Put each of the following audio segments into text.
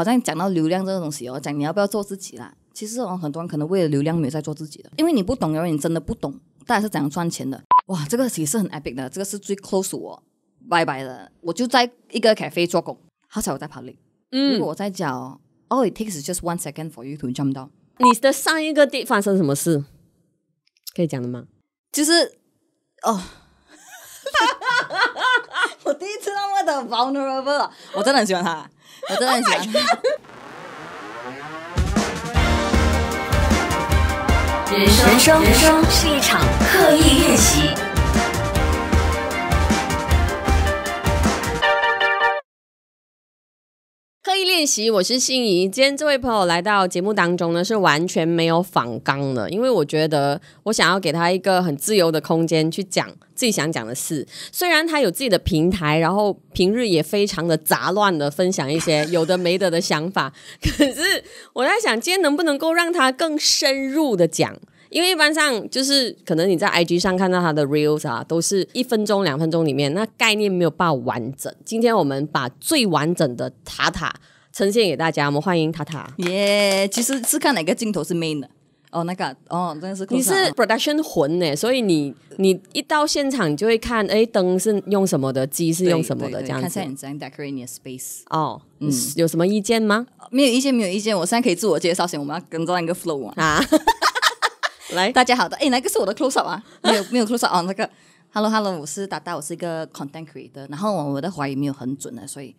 好像讲到流量这个东西哦，讲你要不要做自己啦？其实我们很多人可能为了流量没有在做自己的，因为你不懂，因为你真的不懂大家是怎样赚钱的。哇，这个其实很 epic 的，这个是最 close 我拜拜的。我就在一个 cafe 做工，好巧我在跑边。嗯，如果我在讲，all it takes is just one second for you to jump down。你的上一个地发生什么事？可以讲了吗？就是哦。Vulnerable，我真的很喜欢他，我真的很喜欢。他。人生，人生是一场刻意练习。练习，我是心仪。今天这位朋友来到节目当中呢，是完全没有仿纲的，因为我觉得我想要给他一个很自由的空间去讲自己想讲的事。虽然他有自己的平台，然后平日也非常的杂乱的分享一些有的没得的想法，可是我在想，今天能不能够让他更深入的讲？因为一般上就是可能你在 IG 上看到他的 Reels 啊，都是一分钟、两分钟里面那概念没有办法完整。今天我们把最完整的塔塔。呈现给大家，我们欢迎塔塔。耶，其实是看哪个镜头是 main 的。哦，那个，哦，真的是。你是 production 魂呢，所以你你一到现场就会看，哎，灯是用什么的，机是用什么的，这样子。看一下 d e c o r a t your space。哦，嗯，有什么意见吗？没有意见，没有意见。我现在可以自我介绍先，我们要跟着那个 flow 嘛。啊！来，大家好的，哎，哪个是我的 c l o s e up 啊？没有，没有 c l o s e up 啊，那个，hello hello，我是达达，我是一个 content creator，然后我的怀语没有很准呢，所以。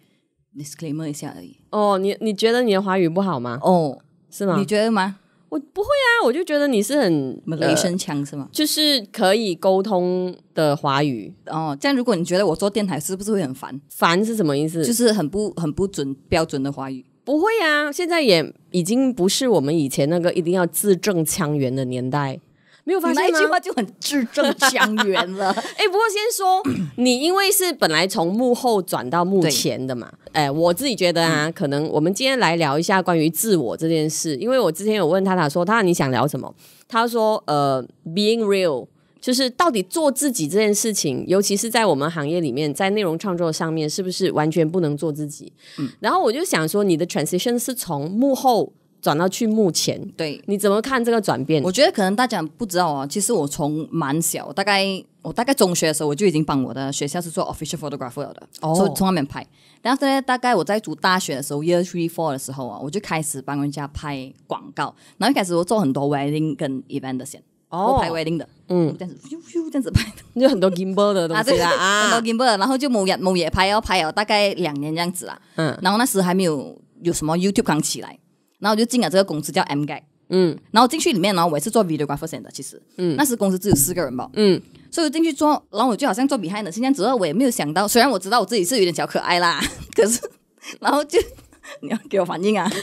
disclaimer 一下而已。哦，你你觉得你的华语不好吗？哦，是吗？你觉得吗？我不会啊，我就觉得你是很雷声腔是吗？就是可以沟通的华语。哦，这样如果你觉得我做电台是不是会很烦？烦是什么意思？就是很不很不准标准的华语。不会啊，现在也已经不是我们以前那个一定要字正腔圆的年代。没有发现吗？那句话就很字正腔圆了。哎，不过先说，你因为是本来从幕后转到幕前的嘛。哎，我自己觉得啊，可能我们今天来聊一下关于自我这件事，因为我之前有问他塔说，他你想聊什么？他说，呃，being real，就是到底做自己这件事情，尤其是在我们行业里面，在内容创作上面，是不是完全不能做自己？嗯。然后我就想说，你的 transition 是从幕后。转到去目前，对你怎么看这个转变？我觉得可能大家不知道啊。其实我从蛮小，大概我大概中学的时候，我就已经帮我的学校是做 official photographer 的，哦，所以从外面拍。然后呢，大概我在读大学的时候，year three four 的时候啊，我就开始帮人家拍广告。然后一开始我做很多 wedding 跟 event 的先，哦，我拍 wedding 的，嗯，这样子，这样子拍，有很多 gimbal 的东西啦，啊，很多 gimbal，然后就某日某夜拍要拍了大概两年这样子啦，嗯，然后那时还没有有什么 YouTube 刚起来。然后我就进了这个公司，叫 M 盖。嗯，然后进去里面，然后我是做 video graphic 的。其实，嗯，那时公司只有四个人吧。嗯，所以进去做，然后我就好像做 behind 的。现在之主我也没有想到，虽然我知道我自己是有点小可爱啦，可是，然后就 你要给我反应啊！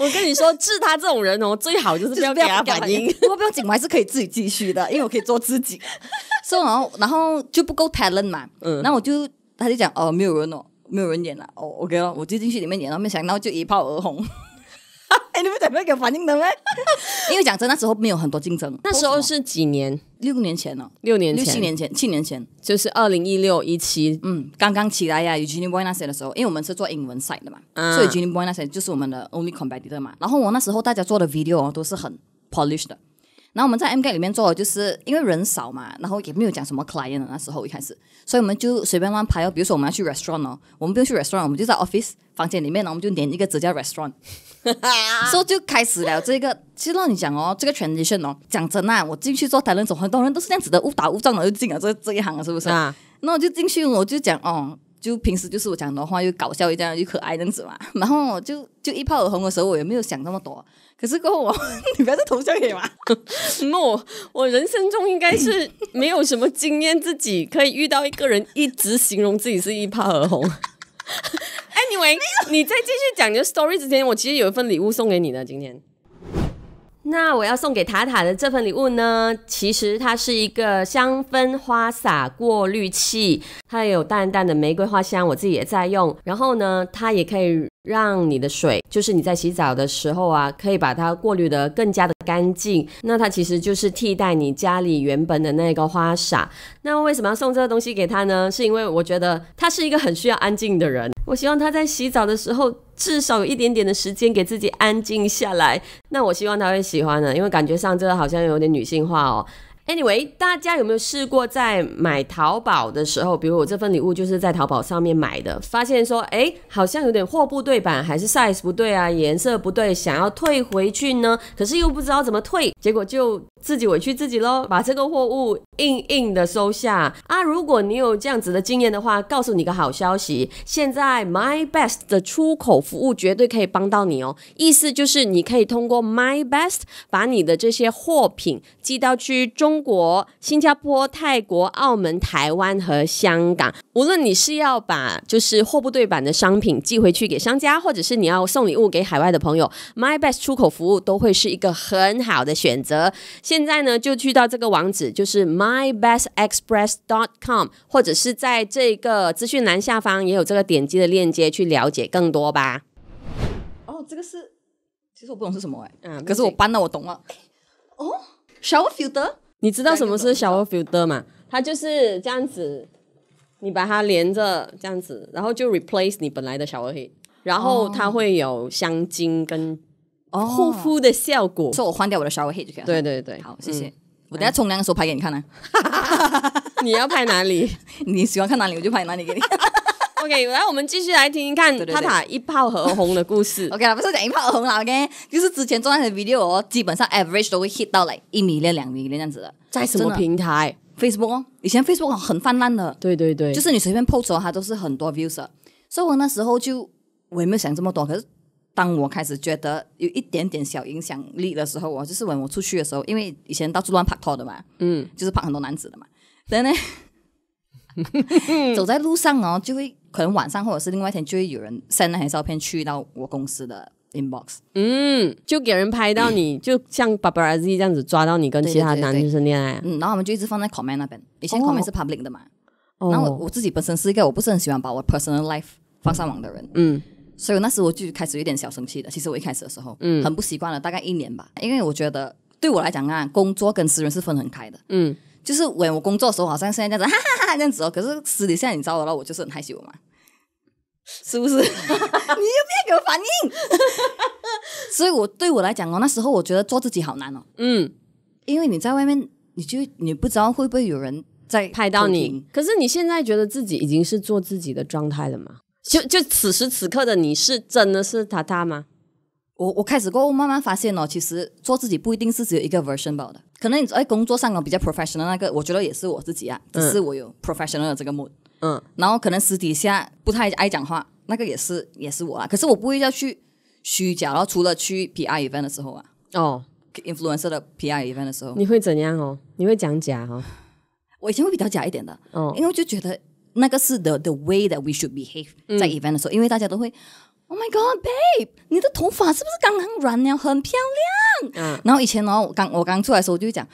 我跟你说，治他这种人哦，最好就是不要给他反应。不过不用紧，我还是可以自己继续的，因为我可以做自己。所以然后，然后就不够 talent 嘛。嗯，那我就他就讲哦，没有人哦。没有人演了哦，OK 了，我就进去里面演，后没想，到就一炮而红。哎，你不准备给反应的吗？因为讲真，那时候没有很多竞争，那时候是几年？六年前了，六年前、六七年前、七年前，就是二零一六一七，嗯，刚刚起来呀，与 Jinny Boy n 些的时候，因为我们是做英文赛的嘛，所以 Jinny Boy n 些就是我们的 Only Competitor 嘛。然后我那时候大家做的 video 哦，都是很 polished 的。然后我们在 M K 里面做的，就是因为人少嘛，然后也没有讲什么 client 那时候一开始，所以我们就随便乱拍哦。比如说我们要去 restaurant 哦，我们不用去 restaurant，我们就在 office 房间里面呢，我们就连一个只叫 restaurant，so、就开始了这个。其实让你讲哦，这个 transition 哦，讲真啊，我进去做 e 人总很多人都是这样子的，误打误撞的就进了这这一行，是不是？那我就进去，我就讲哦，就平时就是我讲的话又搞笑一样又可爱这样子嘛。然后就就一炮而红的时候，我也没有想那么多。可是跟我，你不再投乡野吗？No，我人生中应该是没有什么经验，自己，可以遇到一个人一直形容自己是一炮而红。Anyway，你在继续讲你的 story 之前，我其实有一份礼物送给你的。今天，那我要送给塔塔的这份礼物呢，其实它是一个香氛花洒过滤器，它有淡淡的玫瑰花香，我自己也在用。然后呢，它也可以。让你的水，就是你在洗澡的时候啊，可以把它过滤的更加的干净。那它其实就是替代你家里原本的那个花洒。那为什么要送这个东西给他呢？是因为我觉得他是一个很需要安静的人。我希望他在洗澡的时候，至少有一点点的时间给自己安静下来。那我希望他会喜欢的，因为感觉上这个好像有点女性化哦。Anyway，大家有没有试过在买淘宝的时候，比如我这份礼物就是在淘宝上面买的，发现说，哎，好像有点货不对版，还是 size 不对啊，颜色不对，想要退回去呢，可是又不知道怎么退，结果就自己委屈自己喽，把这个货物硬硬的收下啊。如果你有这样子的经验的话，告诉你个好消息，现在 My Best 的出口服务绝对可以帮到你哦。意思就是你可以通过 My Best 把你的这些货品寄到去中。国、新加坡、泰国、澳门、台湾和香港，无论你是要把就是货不对版的商品寄回去给商家，或者是你要送礼物给海外的朋友，My Best 出口服务都会是一个很好的选择。现在呢，就去到这个网址，就是 mybestexpress dot com，或者是在这个资讯栏下方也有这个点击的链接，去了解更多吧。哦，这个是其实我不懂是什么哎，嗯，可是我搬了我懂了哦，shower filter。你知道什么是小 r filter 吗？它就是这样子，你把它连着这样子，然后就 replace 你本来的小 a 黑，然后它会有香精跟护肤的效果。说我换掉我的小 a 黑就可以了。对对对，好，谢谢。我等下冲凉的时候拍给你看呢。你要拍哪里？你喜欢看哪里，我就拍哪里给你。OK，来，我们继续来听听看塔塔一炮而红的故事。OK，不是讲一炮而红了 OK，就是之前做那些 video 哦，基本上 average 都会 hit 到嘞一米两两米那样子的。在什么平台？Facebook，以前 Facebook 很泛滥的。对对对，就是你随便 post，它都是很多 v i e w s r 所以我那时候就我也没有想这么多，可是当我开始觉得有一点点小影响力的时候，我就是问我出去的时候，因为以前到处乱拍拖的嘛，嗯，就是拍很多男子的嘛，真的，走在路上哦就会。可能晚上或者是另外一天，就会有人 send 那些照片去到我公司的 inbox，嗯，就给人拍到你，就像 Barbara Z 这样子抓到你跟其他男女生恋爱，嗯，然后我们就一直放在 comment 那边。以前 comment 是 public 的嘛，哦，然后我我自己本身是一个我不是很喜欢把我 personal life 放上网的人，嗯，所以那时候我就开始有点小生气的。其实我一开始的时候，嗯，很不习惯了，大概一年吧，因为我觉得对我来讲啊，工作跟私人是分很开的，嗯。就是我，我工作的时候好像现在这样子，哈哈哈，这样子哦。可是私底下你知道的，我就是很害羞嘛，是不是？你又不要给我反应。所以，我对我来讲哦，那时候我觉得做自己好难哦。嗯，因为你在外面，你就你不知道会不会有人在拍到你。可是你现在觉得自己已经是做自己的状态了嘛？就就此时此刻的你是真的是他他吗？我我开始过后慢慢发现哦，其实做自己不一定是只有一个 version 版的。可能你在工作上啊比较 professional 那个，我觉得也是我自己啊，只是我有 professional 这个 mood。嗯，然后可能私底下不太爱讲话，那个也是也是我啊。可是我不会要去虚假，然后除了去 P I event 的时候啊，哦，influence r 的 P I event 的时候，你会怎样哦？你会讲假哦？我以前会比较假一点的，嗯，因为我就觉得那个是 the the way that we should behave 在 event 的时候，因为大家都会。Oh my god, babe，你的头发是不是刚刚染了？很漂亮。嗯。然后以前，呢，我刚我刚出来的时候，我就讲，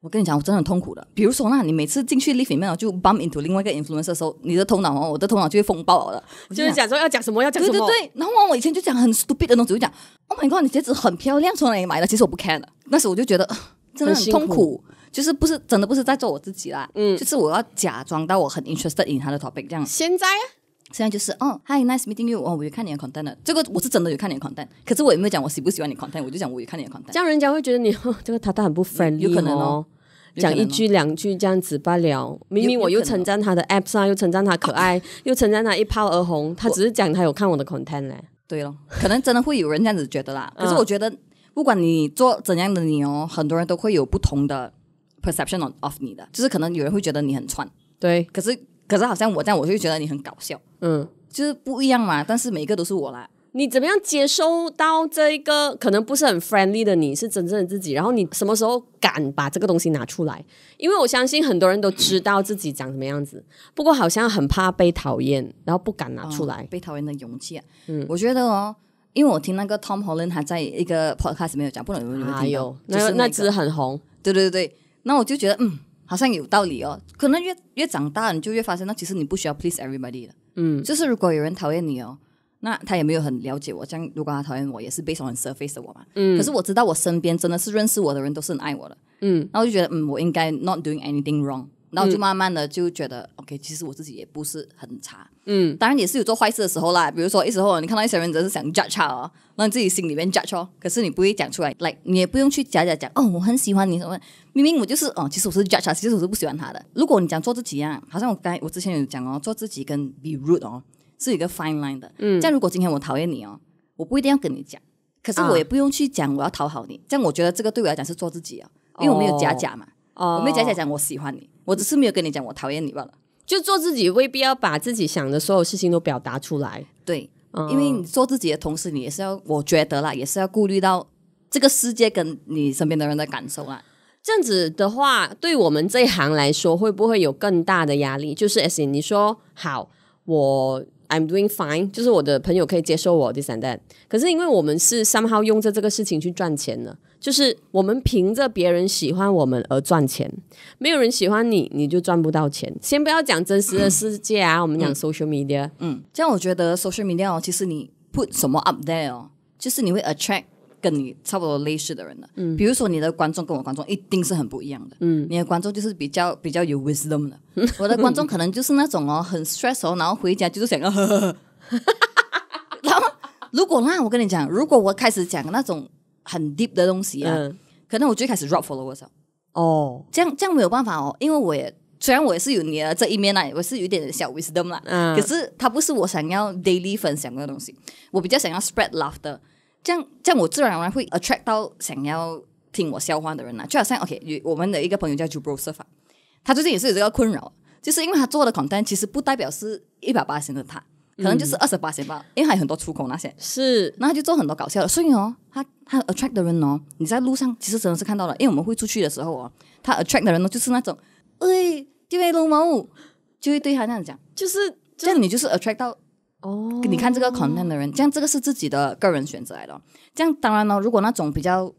我跟你讲，我真的很痛苦的。比如说，那你每次进去 live 里面就 b u m b into 另外一个 influence 的时候，你的头脑哦，我的头脑就会风暴了。就是讲说要讲什么，要讲什么。对对对。然后我以前就讲很 stupid 的东西，就讲，Oh my god，你鞋子很漂亮，从哪里买的？其实我不看的。那时我就觉得真的很痛苦，就是不是真的不是在做我自己啦。嗯。就是我要假装到我很 interested in 他的 topic 这样。现在。现在就是，哦，Hi，Nice meeting you。哦，我有看你的 content，这个我是真的有看你的 content。可是我也没有讲我喜不喜欢你 content，我就讲我有看你的 content。这样人家会觉得你这个他他很不 friendly，有可能哦。讲一句两句这样子罢了。明明我又称赞他的 app 上，又称赞他可爱，又称赞他一炮而红。他只是讲他有看我的 content 呢？对咯，可能真的会有人这样子觉得啦。可是我觉得，不管你做怎样的你哦，很多人都会有不同的 perception of 你的，就是可能有人会觉得你很串。对，可是可是好像我这样，我就觉得你很搞笑。嗯，就是不一样嘛，但是每一个都是我啦。你怎么样接收到这一个可能不是很 friendly 的你是真正的自己？然后你什么时候敢把这个东西拿出来？因为我相信很多人都知道自己长什么样子，不过好像很怕被讨厌，然后不敢拿出来。被讨厌的勇气啊！嗯，我觉得哦，因为我听那个 Tom Holland 他在一个 podcast 没有讲，不能有没有听那那只很红，对对对对，那我就觉得嗯，好像有道理哦。可能越越长大，你就越发现，那其实你不需要 please everybody 的。嗯，就是如果有人讨厌你哦，那他也没有很了解我。像如果他讨厌我，也是非常很 surface 的我嘛。嗯，可是我知道我身边真的是认识我的人都是很爱我的。嗯，那我就觉得，嗯，我应该 not doing anything wrong。然后就慢慢的就觉得，OK，其实我自己也不是很差，嗯，当然也是有做坏事的时候啦。比如说，一时候你看到一些人，只是想 judge 啊，那你自己心里面 judge 哦，可是你不会讲出来，like 也不用去假假讲哦，我很喜欢你什么，明明我就是哦，其实我是 judge 其实我是不喜欢他的。如果你讲做自己啊，好像我刚我之前有讲哦，做自己跟 be rude 哦，是一个 fine line 的。嗯，样如果今天我讨厌你哦，我不一定要跟你讲，可是我也不用去讲我要讨好你。这样我觉得这个对我来讲是做自己啊，因为我没有假假嘛，哦，我没有假假讲我喜欢你。我只是没有跟你讲我讨厌你罢了。就做自己，未必要把自己想的所有事情都表达出来。对，嗯、因为你做自己的同时，你也是要我觉得啦，也是要顾虑到这个世界跟你身边的人的感受啊。这样子的话，对我们这一行来说，会不会有更大的压力？就是，as 你说好，我 I'm doing fine，就是我的朋友可以接受我第三代。可是，因为我们是 somehow 用着这个事情去赚钱了。就是我们凭着别人喜欢我们而赚钱，没有人喜欢你，你就赚不到钱。先不要讲真实的世界啊，我们讲 social media。嗯，这样我觉得 social media 哦，其实你 put 什么 up there 哦，就是你会 attract 跟你差不多类似的人的。嗯，比如说你的观众跟我观众一定是很不一样的。嗯，你的观众就是比较比较有 wisdom 的，我的观众可能就是那种哦，很 stressful，然后回家就是想要 呵呵。然后如果那我跟你讲，如果我开始讲那种。很 deep 的东西啊，可能我最开始 raw follower 上哦，这样这样没有办法哦，因为我也虽然我也是有的这一面啦，我是有点小 wisdom 啦，可是它不是我想要 daily 分享的东西，我比较想要 spread love 的，这样这样我自然而然会 attract 到想要听我笑话的人啦。就好像 OK，我们的一个朋友叫 j u Broserfa，他最近也是有这个困扰，就是因为他做的 content 其实不代表是一百八十度的他。可能就是二十八、三吧，因为还有很多出口那些。是，那他就做很多搞笑的，所以哦，他他 attract 的人哦，你在路上其实真的是看到了，因为我们会出去的时候哦，他 attract 的人呢就是那种，哎，这位龙王就会对他那样讲，就是这样，你就是 attract 到哦，你看这个 content 的人，这样这个是自己的个人选择来的。这样当然呢，如果那种比较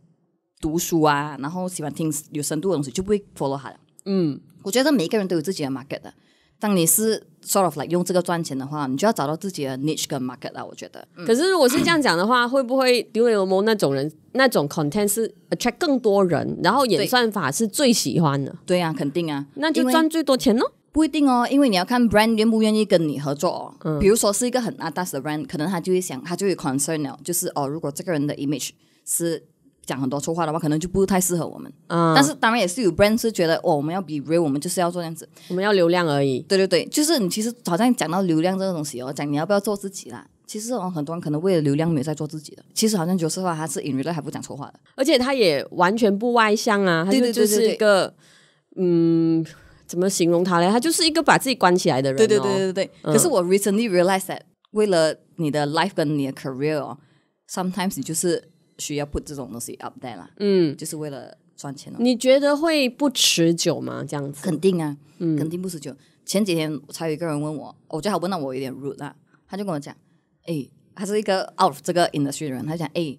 读书啊，然后喜欢听有深度的东西，就不会 follow 他的。嗯，我觉得每一个人都有自己的 market 的。当你是 sort of like 用这个赚钱的话，你就要找到自己的 niche 跟 market 啦。我觉得，可是如果是这样讲的话，会不会 Douyin more 那种人那种 content 是 attract 更多人，然后演算法是最喜欢的？对呀，肯定啊，那就赚最多钱咯。不一定哦，因为你要看 brand 愿不愿意跟你合作。嗯，比如说是一个很大 das 的 brand，可能他就会想，他就会 concern 了，就是哦，如果这个人的 image 是。讲很多粗话的话，可能就不太适合我们。嗯，但是当然也是有 brand 是觉得哦，我们要比 real，我们就是要做这样子，我们要流量而已。对对对，就是你其实好像讲到流量这个东西哦，讲你要不要做自己啦？其实哦，很多人可能为了流量没有在做自己的。其实好像 j o 话，啊，他是 in real 还不讲粗话的，而且他也完全不外向啊，他就就是一个嗯，怎么形容他嘞？他就是一个把自己关起来的人。对对对对对。可是我 recently realized that 为了你的 life 跟你的 career 哦，sometimes 你就是。需要 put 这种东西 up that 啦，嗯，就是为了赚钱了。你觉得会不持久吗？这样子？肯定啊，肯定不持久。前几天才有一个人问我，我觉得他问到我有点 rude 啊。他就跟我讲，哎，他是一个 out 这个 industry 人，他讲，哎，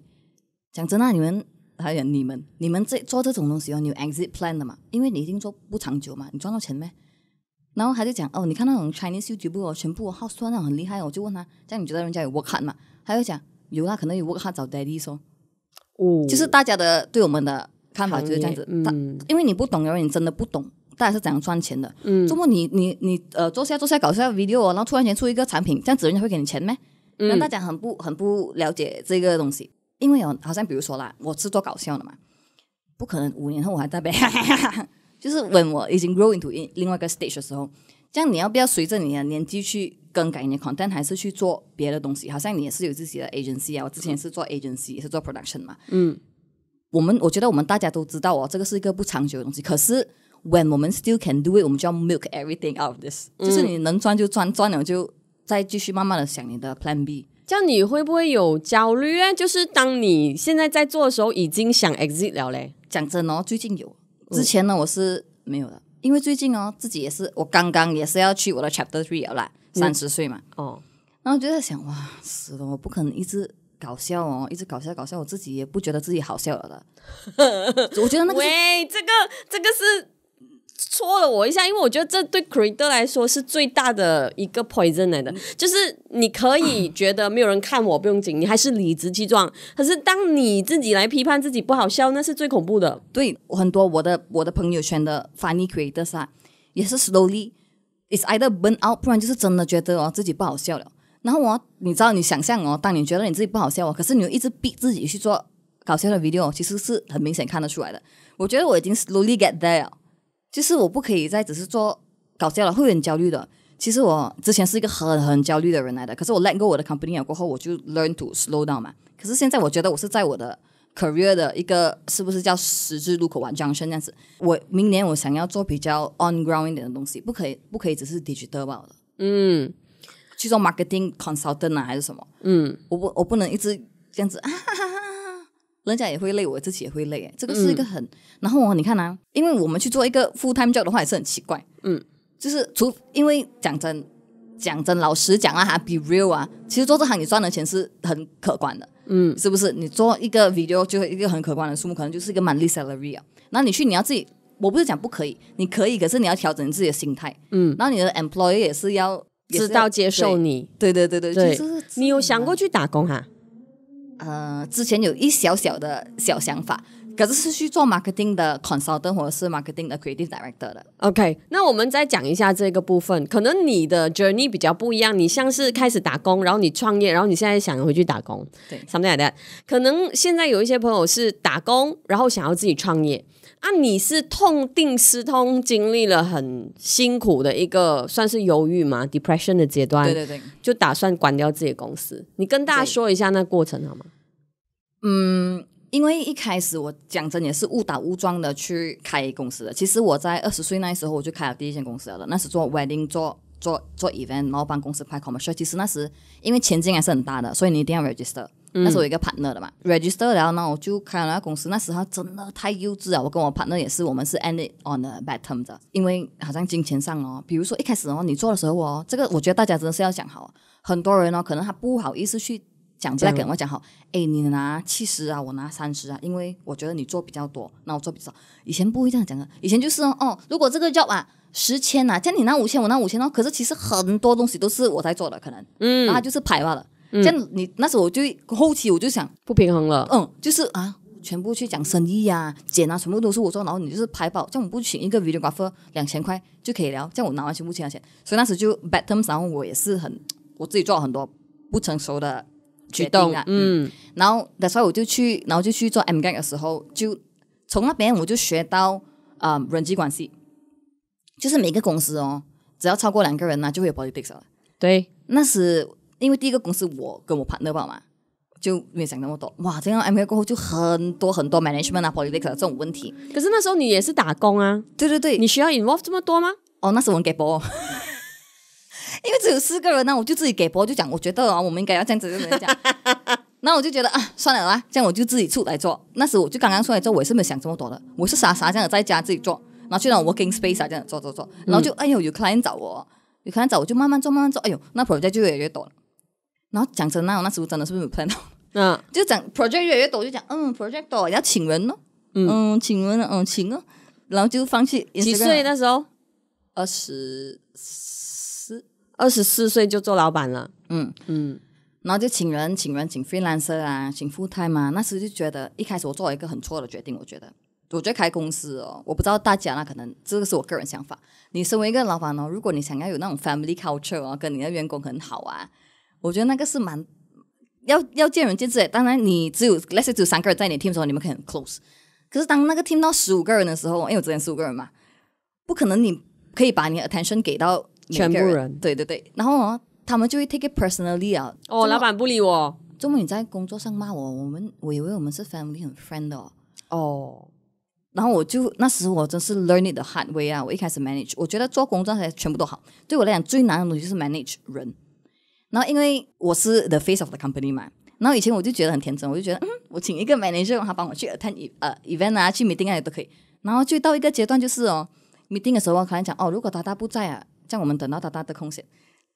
讲真的，你们还有你们，你们这做这种东西哦，你有 exit plan 的嘛？因为你一定做不长久嘛，你赚到钱没？然后他就讲，哦，你看那种 Chinese YouTube 不全部好赚的很厉害。我就问他，这样你觉得人家有 work hard 吗？他就讲有啦，可能有 work hard 找 daddy 说。就是大家的对我们的看法就是这样子，他因为你不懂，而且你真的不懂，大家是怎样赚钱的。周末你你你呃做下做下搞笑 video 然后突然间出一个产品，这样子人家会给你钱吗？那大家很不很不了解这个东西，因为有好像比如说啦，我是做搞笑的嘛，不可能五年后我还在被，就是问我已经 grow into 另外一个 stage 的时候，这样你要不要随着你的年纪去？更改你的 content 还是去做别的东西？好像你也是有自己的 agency 啊。我之前是做 agency，也是做 production 嘛。嗯，我们我觉得我们大家都知道哦，这个是一个不长久的东西。可是，when 我们 still can do it，我们就要 milk everything out of this，就是你能赚就赚，赚了就再继续慢慢的想你的 plan B。这样你会不会有焦虑？就是当你现在在做的时候，已经想 exit 了嘞？讲真哦，最近有，之前呢我是没有的，因为最近哦自己也是，我刚刚也是要去我的 chapter three 了。三十岁嘛，哦，然后就在想，哇，死了！我不可能一直搞笑哦，一直搞笑搞笑，我自己也不觉得自己好笑了的。我觉得那个，喂，这个这个是戳了我一下，因为我觉得这对 creator 来说是最大的一个 poison 来的，就是你可以觉得没有人看我，不用紧，你还是理直气壮。可是当你自己来批判自己不好笑，那是最恐怖的。对，很多我的我的朋友圈的 funny creators 啊，也是 slowly。is either burn out，不然就是真的觉得哦自己不好笑了。然后我，你知道你想象哦，当你觉得你自己不好笑哦，可是你又一直逼自己去做搞笑的 video，其实是很明显看得出来的。我觉得我已经 slowly get there，就是我不可以再只是做搞笑了，会很焦虑的。其实我之前是一个很很焦虑的人来的，可是我 let go 我的 company 过后，我就 learn to slow down 嘛。可是现在我觉得我是在我的。career 的一个是不是叫十字路口玩转生这样子？我明年我想要做比较 on ground 一点的东西，不可以不可以只是 digital 的。嗯，去做 marketing consultant 啊，还是什么？嗯，我不我不能一直这样子，人家也会累，我自己也会累。哎，这个是一个很……然后你看啊，因为我们去做一个 full time job 的话也是很奇怪。嗯，就是除因为讲真。讲真，老实讲啊，哈，be real 啊，其实做这行你赚的钱是很可观的，嗯，是不是？你做一个 video 就是一个很可观的数目，可能就是一个 monthly salary 啊。那你去，你要自己，我不是讲不可以，你可以，可是你要调整自己的心态，嗯。然后你的 employee 也是要知道接受你，对对对对对。你有想过去打工哈？呃，之前有一小小的小想法。可是是去做 marketing 的 consultant，或者是 marketing 的 creative director 的。OK，那我们再讲一下这个部分。可能你的 journey 比较不一样，你像是开始打工，然后你创业，然后你现在想回去打工。对，s o m e like t h i n g that。可能现在有一些朋友是打工，然后想要自己创业。啊，你是痛定思痛，经历了很辛苦的一个算是忧郁嘛，depression 的阶段。对对对，就打算关掉自己公司。你跟大家说一下那过程好吗？嗯。因为一开始我讲真也是误打误撞的去开公司的。其实我在二十岁那时候我就开了第一间公司了，那是做 wedding 做做做 event，然后帮公司拍 commercial。其实那时因为前景还是很大的，所以你一定要 register。那时候有一个 partner 的嘛，register，然后呢我就开了那公司。那时候真的太幼稚了，我跟我 partner 也是，我们是 end on the bad terms，因为好像金钱上哦，比如说一开始哦你做的时候哦，这个我觉得大家真的是要想好。很多人哦可能他不好意思去。讲来给我讲好，哎，你拿七十啊，我拿三十啊，因为我觉得你做比较多，那我做比较少。以前不会这样讲的，以前就是哦，如果这个叫啊十千啊，这你拿五千，我拿五千哦。可是其实很多东西都是我在做的，可能嗯，那就是排罢了。这样你那时候我就后期我就想不平衡了，嗯，就是啊，全部去讲生意啊，减啊，全部都是我做，然后你就是排爆，这样我们不请一个 videoographer 两千块就可以了，这样我拿完全部钱的钱，所以那时就 bad terms，然后我也是很我自己做了很多不成熟的。决定啊，嗯，然后 t 时候我就去，然后就去做 Mg 的时候，就从那边我就学到，呃，人际关系，就是每个公司哦，只要超过两个人呢，就会有 politics 了。对，那是因为第一个公司我跟我 partner 嘛，就没想那么多。哇，这样 Mg 过后就很多很多 management 啊，politics 这种问题。可是那时候你也是打工啊？对对对，你需要 involve 这么多吗？哦，那是我 get 不到。因为只有四个人呢，我就自己给播，就讲我觉得啊，我们应该要这样子这样讲。那 我就觉得啊，算了啦，这样我就自己出来做。那时我就刚刚出来做，我也是没想这么多的，我是傻傻这样在家自己做，然后去到 working space 啊这样做做做，然后就哎呦有 client 找我，有 client 找我就慢慢做慢慢做，哎呦那 project 就越来越多了。然后讲真那我那时候真的是不有 plan 到，嗯，就讲 project 越来越多，就讲嗯 project 多要请人咯，嗯，请人嗯，请哦，然后就放弃。几岁那时候？二十。二十四岁就做老板了，嗯嗯，然后就请人，请人，请 freelancer 啊，请富太嘛。那时就觉得，一开始我做了一个很错的决定。我觉得，我觉得开公司哦，我不知道大家那可能这个是我个人想法。你身为一个老板呢，如果你想要有那种 family culture 啊，跟你的员工很好啊，我觉得那个是蛮要要见仁见智。当然，你只有那些只有三个人在你听的时候，你们很 close。可是当那个听到十五个人的时候，因为我之前十五个人嘛，不可能你可以把你的 attention 给到。全部人，对对对，然后哦、他们就会 take it personally 啊。哦，老板不理我，中午你在工作上骂我，我们我以为我们是 family 很 friend 哦。哦，然后我就那时我真是 learning the hard way 啊。我一开始 manage，我觉得做工作才全部都好，对我来讲最难的东西就是 manage 人。然后因为我是 the face of the company 嘛，然后以前我就觉得很天真，我就觉得嗯，我请一个 manager 让他帮我去 attend 呃 event 啊，去 meeting 啊也都可以。然后就到一个阶段就是哦，meeting 的时候我可能讲哦，如果达达不在啊。像我们等到他大的空闲，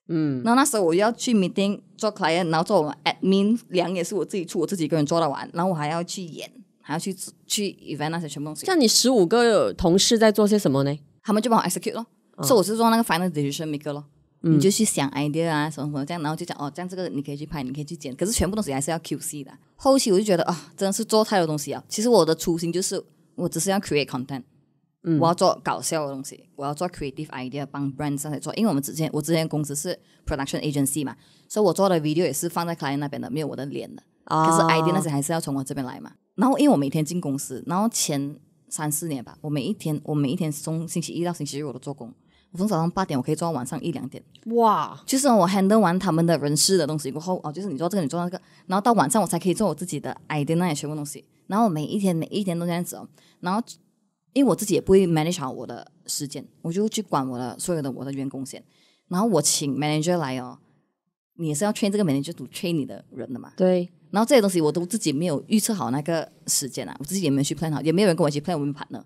嗯，然后那时候我要去 meeting 做 client，然后做我们 admin，量也是我自己出，我自己一个人做的完，然后我还要去演，还要去去 event 那些全部东西。像你十五个同事在做些什么呢？他们就帮我 execute 咯，所以我是做那个 final decision maker 咯，你就去想 idea 啊什么什么这样，然后就讲哦，这样这个你可以去拍，你可以去剪，可是全部东西还是要 QC 的。后期我就觉得啊，真的是做太多东西啊。其实我的初心就是，我只是要 create content。我要做搞笑的东西，我要做 creative idea，帮 brand 上来做。因为我们之前，我之前公司是 production agency 嘛，所以我做的 video 也是放在 client 那边的，没有我的脸的。可是 idea 那些还是要从我这边来嘛。然后因为我每天进公司，然后前三四年吧，我每一天，我每一天从星期一到星期日我都做工。我从早上八点我可以做到晚上一两点。哇！就是我 handle 完他们的人事的东西过后，哦，就是你做这个，你做那个，然后到晚上我才可以做我自己的 idea 那些全部东西。然后每一天每一天都这样子哦，然后。因为我自己也不会 manage 好我的时间，我就去管我的所有的我的员工先，然后我请 manager 来哦，也是要 train 这个 manager，to train 你的人的嘛。对。然后这些东西我都自己没有预测好那个时间啊，我自己也没有去 plan 好，也没有人跟我一起 plan 我们盘呢。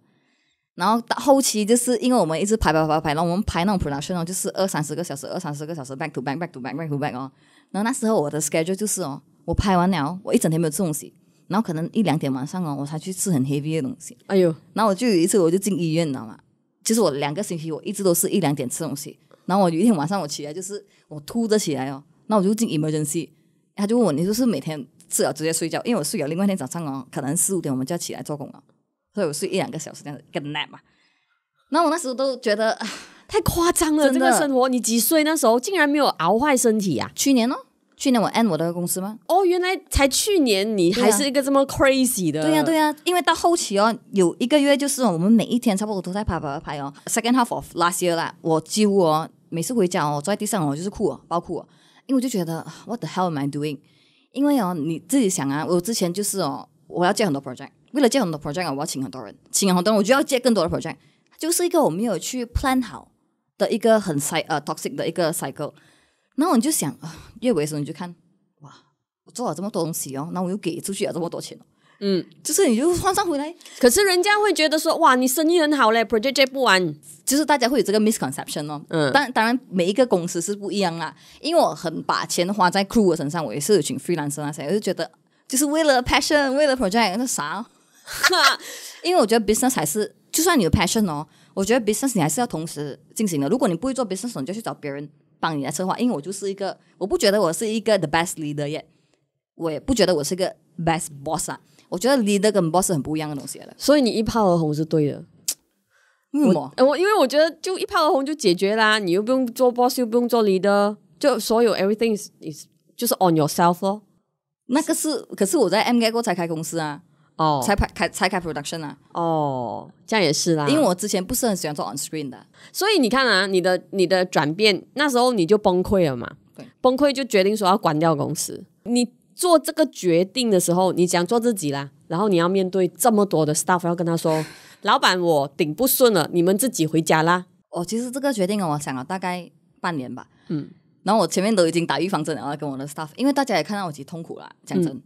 然后到后期就是因为我们一直拍拍拍拍，然后我们拍那种 production 哦，就是二三十个小时，二三十个小时 back to back，back to back，back to back 哦。然后那时候我的 schedule 就是哦，我拍完了我一整天没有吃东西。然后可能一两点晚上哦，我才去吃很 heavy 的东西。哎呦！然后我就有一次，我就进医院，你知道吗？就是我两个星期我一直都是一两点吃东西。然后我有一天晚上我起来，就是我吐的起来哦。那我就进 emergency，他就问我，你就是每天吃了直接睡觉？因为我睡了，另外一天早上哦，可能四五点我们就要起来做工了，所以我睡一两个小时这样子跟个 n i g 嘛。那我那时候都觉得太夸张了，这个生活。你几岁那时候竟然没有熬坏身体啊？去年哦。去年我按 n d 我的公司吗？哦，原来才去年，你还是一个这么 crazy 的。对呀，对呀，因为到后期哦，有一个月就是我们每一天差不多都在拍，拍，拍哦。Second half of last year 啦，我几乎哦每次回家哦坐在地上哦就是哭，爆哭。因为我就觉得 What the hell am I doing？因为哦你自己想啊，我之前就是哦我要接很多 project，为了接很多 project，我要请很多人，请很多人，我就要接更多的 project，就是一个我没有去 plan 好的一个很 c y 呃 toxic 的一个 cycle。那我就想啊，越为什么你就看哇？我做了这么多东西哦，那我又给出去了这么多钱哦。嗯，就是你就换算回来。可是人家会觉得说哇，你生意很好嘞，project 接不完。就是大家会有这个 misconception 哦。嗯，当当然每一个公司是不一样啊。因为我很把钱花在 crew 身上，我也是群 free lance 那些，我就觉得就是为了 passion，为了 project 那啥。因为我觉得 business 还是，就算你有 passion 哦，我觉得 business 你还是要同时进行的。如果你不会做 business，你就去找别人。帮你来策划，因为我就是一个，我不觉得我是一个 the best leader 耶，我也不觉得我是一个 best boss 啊，我觉得 leader 跟 boss 很不一样的东西了。所以你一炮而红是对的，为什么？我因为我觉得就一炮而红就解决啦，你又不用做 boss，又不用做 leader，就所有 everything is is 就是 on yourself 哦。那个是，可是我在 MGA 过才开公司啊。哦，才拍开才开 production 啊！哦，这样也是啦。因为我之前不是很喜欢做 on screen 的，所以你看啊，你的你的转变，那时候你就崩溃了嘛？对，崩溃就决定说要关掉公司。你做这个决定的时候，你想做自己啦，然后你要面对这么多的 staff，要跟他说：“ 老板，我顶不顺了，你们自己回家啦。”哦，其实这个决定我想了大概半年吧。嗯，然后我前面都已经打预防针，我要跟我的 staff，因为大家也看到我其实痛苦啦，讲真。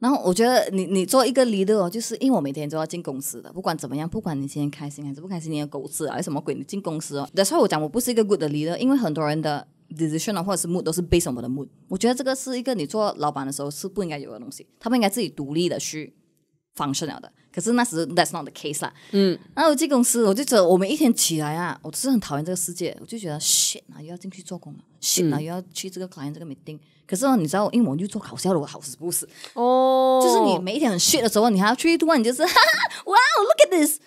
然后我觉得你你做一个 leader 哦，就是因为我每天都要进公司的，不管怎么样，不管你今天开心还是不开心，你有狗屎啊，有什么鬼？你进公司哦。所以，我讲我不是一个 good 的 leader，因为很多人的 decision 或者是 mood 都是 based on 我的 mood。我觉得这个是一个你做老板的时候是不应该有的东西，他们应该自己独立的去 function 了的。可是那时 that's not the case 啦，嗯。然后进公司，我就觉得我们一天起来啊，我是很讨厌这个世界，我就觉得 shit 啊，又要进去做工了，shit 啊，又要去这个考验这个 meeting。可是你知道，因为我去做搞笑的，我好死不死哦。就是你每一天很 shit 的时候，你还要去突然，就是哇，look at this。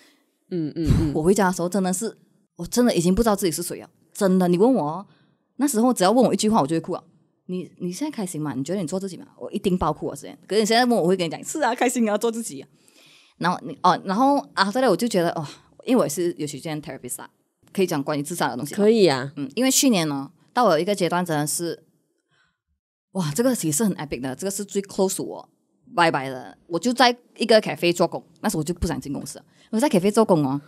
嗯嗯，我回家的时候真的是，我真的已经不知道自己是谁啊！真的，你问我那时候只要问我一句话，我就会哭啊。你你现在开心吗？你觉得你做自己吗？我一定爆哭啊！这样。可是你现在问我会跟你讲，是啊，开心啊，做自己。然后你哦，然后啊，后来我就觉得哦，因为我是有时间 t h e r a p t 啊，可以讲关于自杀的东西。可以啊，嗯，因为去年呢，到我一个阶段真的是。哇，这个其是很 epic 的，这个是最 close 我拜拜了。我就在一个 cafe 做工，那时候我就不想进公司。我在 cafe 做工哦，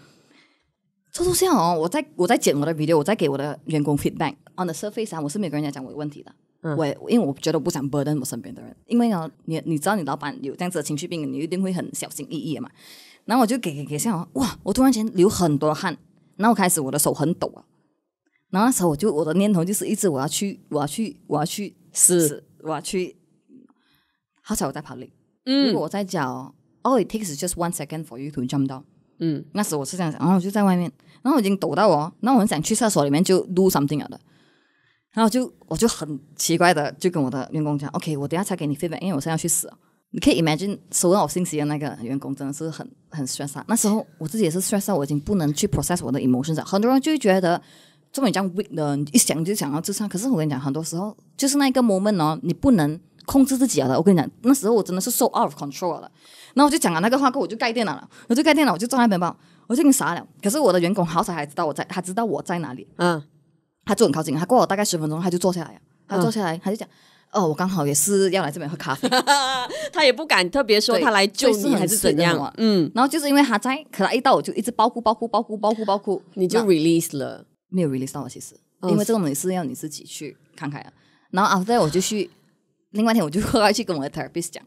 做做像哦，我在我在剪我的 video，我在给我的员工 feedback on the surface 上，我是没有跟人家讲我有问题的。我因为我觉得我不想 burden 我身边的人，因为呢，你你知道你老板有这样子的情绪病，你一定会很小心翼翼嘛。然后我就给给给像哇，我突然间流很多汗，然后开始我的手很抖啊。然后那时候我就我的念头就是一直我要去，我要去，我要去。是，我去。好巧我在跑嗯，如果我在讲，All it takes is just one second for you to jump down。嗯，那时我是这样想，然后我就在外面，然后我已经躲到我，那我很想去厕所里面就 do something 了的。然后就我就很奇怪的就跟我的员工讲，OK，我等下才给你飞板，因为我现在要去死。你可以 imagine 收到我信息的那个员工真的是很很 stress。那时候我自己也是 stress，我已经不能去 process 我的 emotions。很多人就觉得。这么讲，嗯，一想就想要自杀。可是我跟你讲，很多时候就是那一个 moment 哦，你不能控制自己了。我跟你讲，那时候我真的是受 out of control 了。然后我就讲了那个话后，我就盖电脑了，我就盖电脑，我就坐那边吧，我就傻了。可是我的员工好彩还知道我在，他知道我在哪里。嗯，他就很靠近，他过了大概十分钟，他就坐下来，他坐下来，他就讲：“哦，我刚好也是要来这边喝咖啡。”他也不敢特别说他来救你还是怎样。嗯，然后就是因为他在，可他一到我就一直包哭，包哭，包哭，包哭，包哭，你就 release 了。没有 release 到吧？其实，因为这个东西是要你自己去看开啊。然后 after 我就去另外一天，我就过 来去跟我的 therapist 讲，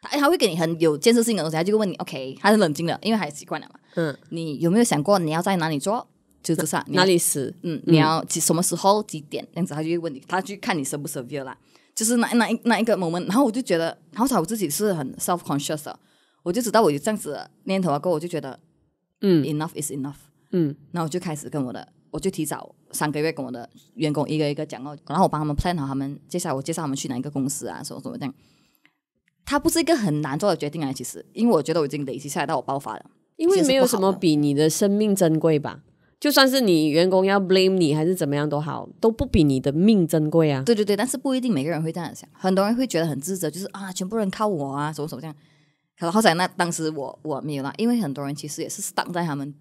他他会给你很有建设性的东西，他就问你 OK，他是冷静的，因为还习惯了嘛。嗯，你有没有想过你要在哪里做？就是，上哪里死？嗯，你要几什么时候几点这样子？他就问你，他去看你是不 e v e r e 啦，就是哪哪哪一个 moment，然后我就觉得，然后我自己是很 self conscious，我就知道我有这样子念头啊，过我就觉得嗯 enough is enough，嗯，然后我就开始跟我的。我就提早三个月跟我的员工一个一个讲哦，然后我帮他们 plan 好，他们接下来我介绍他们去哪一个公司啊，什么什么这样。它不是一个很难做的决定啊，其实，因为我觉得我已经累积下来到我爆发了，因为没有什么比你的生命珍贵吧。就算是你员工要 blame 你还是怎么样都好，都不比你的命珍贵啊。对对对，但是不一定每个人会这样想，很多人会觉得很自责，就是啊，全部人靠我啊，什么什么这样。好在那当时我我没有啦，因为很多人其实也是挡在他们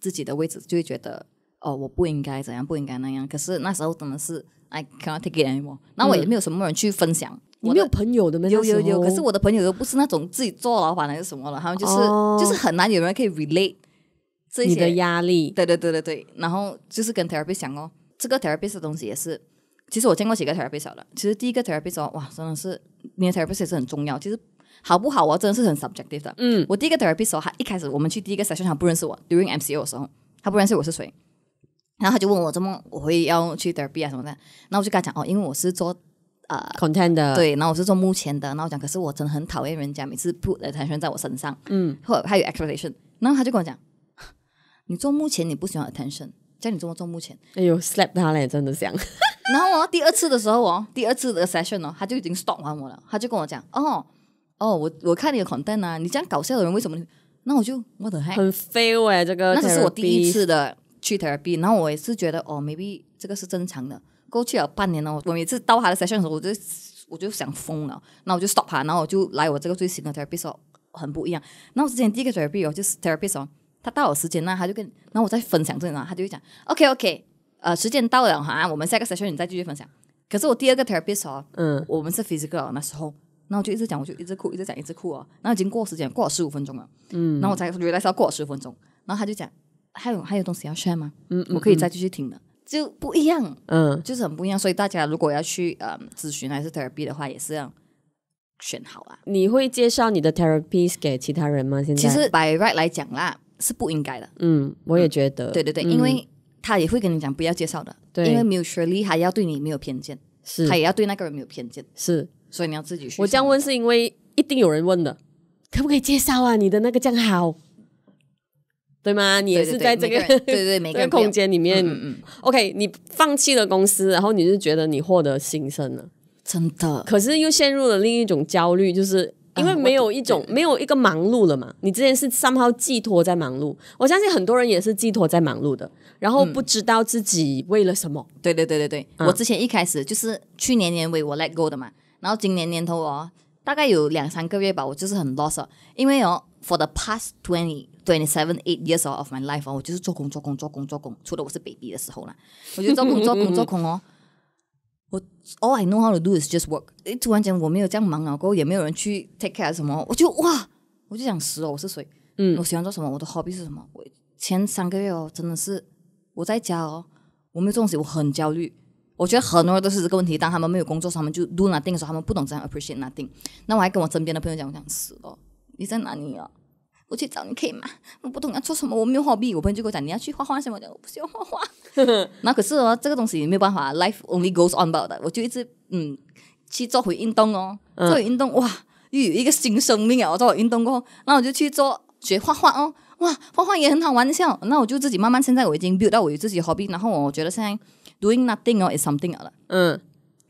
自己的位置，就会觉得。哦，我不应该怎样，不应该那样。可是那时候真的是 I can't take anymore。那我也没有什么人去分享。你没有朋友的没有？有有可是我的朋友都不是那种自己做老板还是什么了，他们就是就是很难有人可以 relate 这一的压力。对对对对对。然后就是跟 therapist 讲哦，这个 therapist 的东西也是。其实我见过几个 therapist 的。其实第一个 therapist 说，哇，真的是的 therapist 也是很重要。其实好不好啊，真的是很 subjective 的。嗯。我第一个 therapist 说，他一开始我们去第一个 session 他不认识我，during MCO 的时候，他不认识我是谁。然后他就问我怎么我会要去德比啊什么的，然后我就跟他讲哦，因为我是做呃 content 的，对，然后我是做目前的，后我讲可是我真的很讨厌人家每次 put attention 在我身上，嗯，或还有 explanation，然后他就跟我讲，你做目前你不喜欢 attention，叫你怎么做目前，哎呦 slap 他嘞，真的想。然后我、第二次的时候哦，第二次的 s e s s i o n 哦，他就已经 stop 完我了，他就跟我讲，哦哦我我看你的 content 啊，你这样搞笑的人为什么？那我就我的很 fail 哎，这个那这是我第一次的。去 therapy，然后我也是觉得哦，maybe 这个是正常的。过去了半年了，我每次到他的 session 时候，我就我就想疯了，那我就 stop 他，然后我就来我这个最新的 therapy 说很不一样。那我之前第一个 therapy 哦，就是 therapy 说他到了时间那他就跟，然后我在分享这里呢，他就会讲 OK OK，呃，时间到了哈，我们下个 session 你再继续分享。可是我第二个 therapy 说，嗯，我们是 physical 那时候，那我就一直讲，我就一直哭，一直讲，一直哭哦。那已经过时间，过了十五分钟了，嗯，那我才 realize 要过了十五分钟，然后他就讲。还有还有东西要选吗？嗯，我可以再继续听的，就不一样，嗯，就是很不一样。所以大家如果要去呃咨询还是 therapy 的话，也是要选好啊。你会介绍你的 t h e r a p i s 给其他人吗？现在其实 by right 来讲啦，是不应该的。嗯，我也觉得，对对对，因为他也会跟你讲不要介绍的，对，因为 mutually 还要对你没有偏见，是，他也要对那个人没有偏见，是，所以你要自己选。我这样问是因为一定有人问的，可不可以介绍啊？你的那个账好。对吗？你也是在这个对对 每个空间里面。嗯嗯。O K，你放弃了公司，然后你是觉得你获得新生了，真的。可是又陷入了另一种焦虑，就是因为没有一种没有一个忙碌了嘛。你之前是 somehow 寄托在忙碌，我相信很多人也是寄托在忙碌的，然后不知道自己为了什么。对对对对对，我之前一开始就是去年年尾我 let go 的嘛，然后今年年头哦，大概有两三个月吧，我就是很 lost，因为哦，for the past twenty。Twenty-seven, eight years o f my life 哦，我就是做工、做工、做工、做工，除了我是 baby 的时候呢，我就做工、做工、做工哦。我 All I know how to do is just work。诶，突然间我没有这样忙啊，过后也没有人去 take care 什么，我就哇，我就想死哦，我是谁？嗯，我喜欢做什么？我的 hobby 是什么？我前三个月哦，真的是我在家哦，我没有东西，我很焦虑。我觉得很多人都是这个问题，当他们没有工作，他们就 do nothing 的时候，他们不懂怎样 appreciate nothing。那我还跟我身边的朋友讲，我想死哦，你在哪里啊？我去找你可以吗？我不懂要做什么，我没有 h o 我朋友就跟我讲，你要去画画什么的。我不喜欢画画。那可是哦，这个东西也没有办法。Life only goes on，bro。的，我就一直嗯去做回运动哦。做回运动哇，又有一个新生命啊！我做回运动过后，那我就去做学画画哦。哇，画画也很好玩的。那我就自己慢慢。现在我已经 build 到我自己 hobby。然后我觉得现在 doing nothing 哦 is something 了。嗯，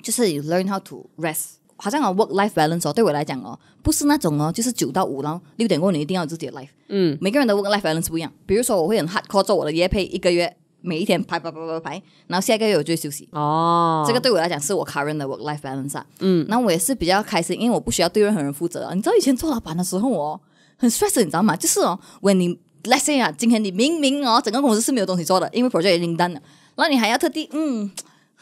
就是 learn how to rest。好像讲 work life balance 哦，对我来讲哦，不是那种哦，就是九到五，然后六点过你一定要有自己的 life。嗯，每个人的 work life balance 不一样。比如说我会很 hard 做我的夜配，一个月每一天排排排排排，然后下一个月我就休息。哦，这个对我来讲是我 current 的 work life balance。嗯，那我也是比较开心，因为我不需要对任何人负责你知道以前做老板的时候哦，很 stress，你知道吗？就是哦，when s s a y 啊，今天你明明哦，整个公司是没有东西做的，因为否则已经单了，那你还要特地嗯。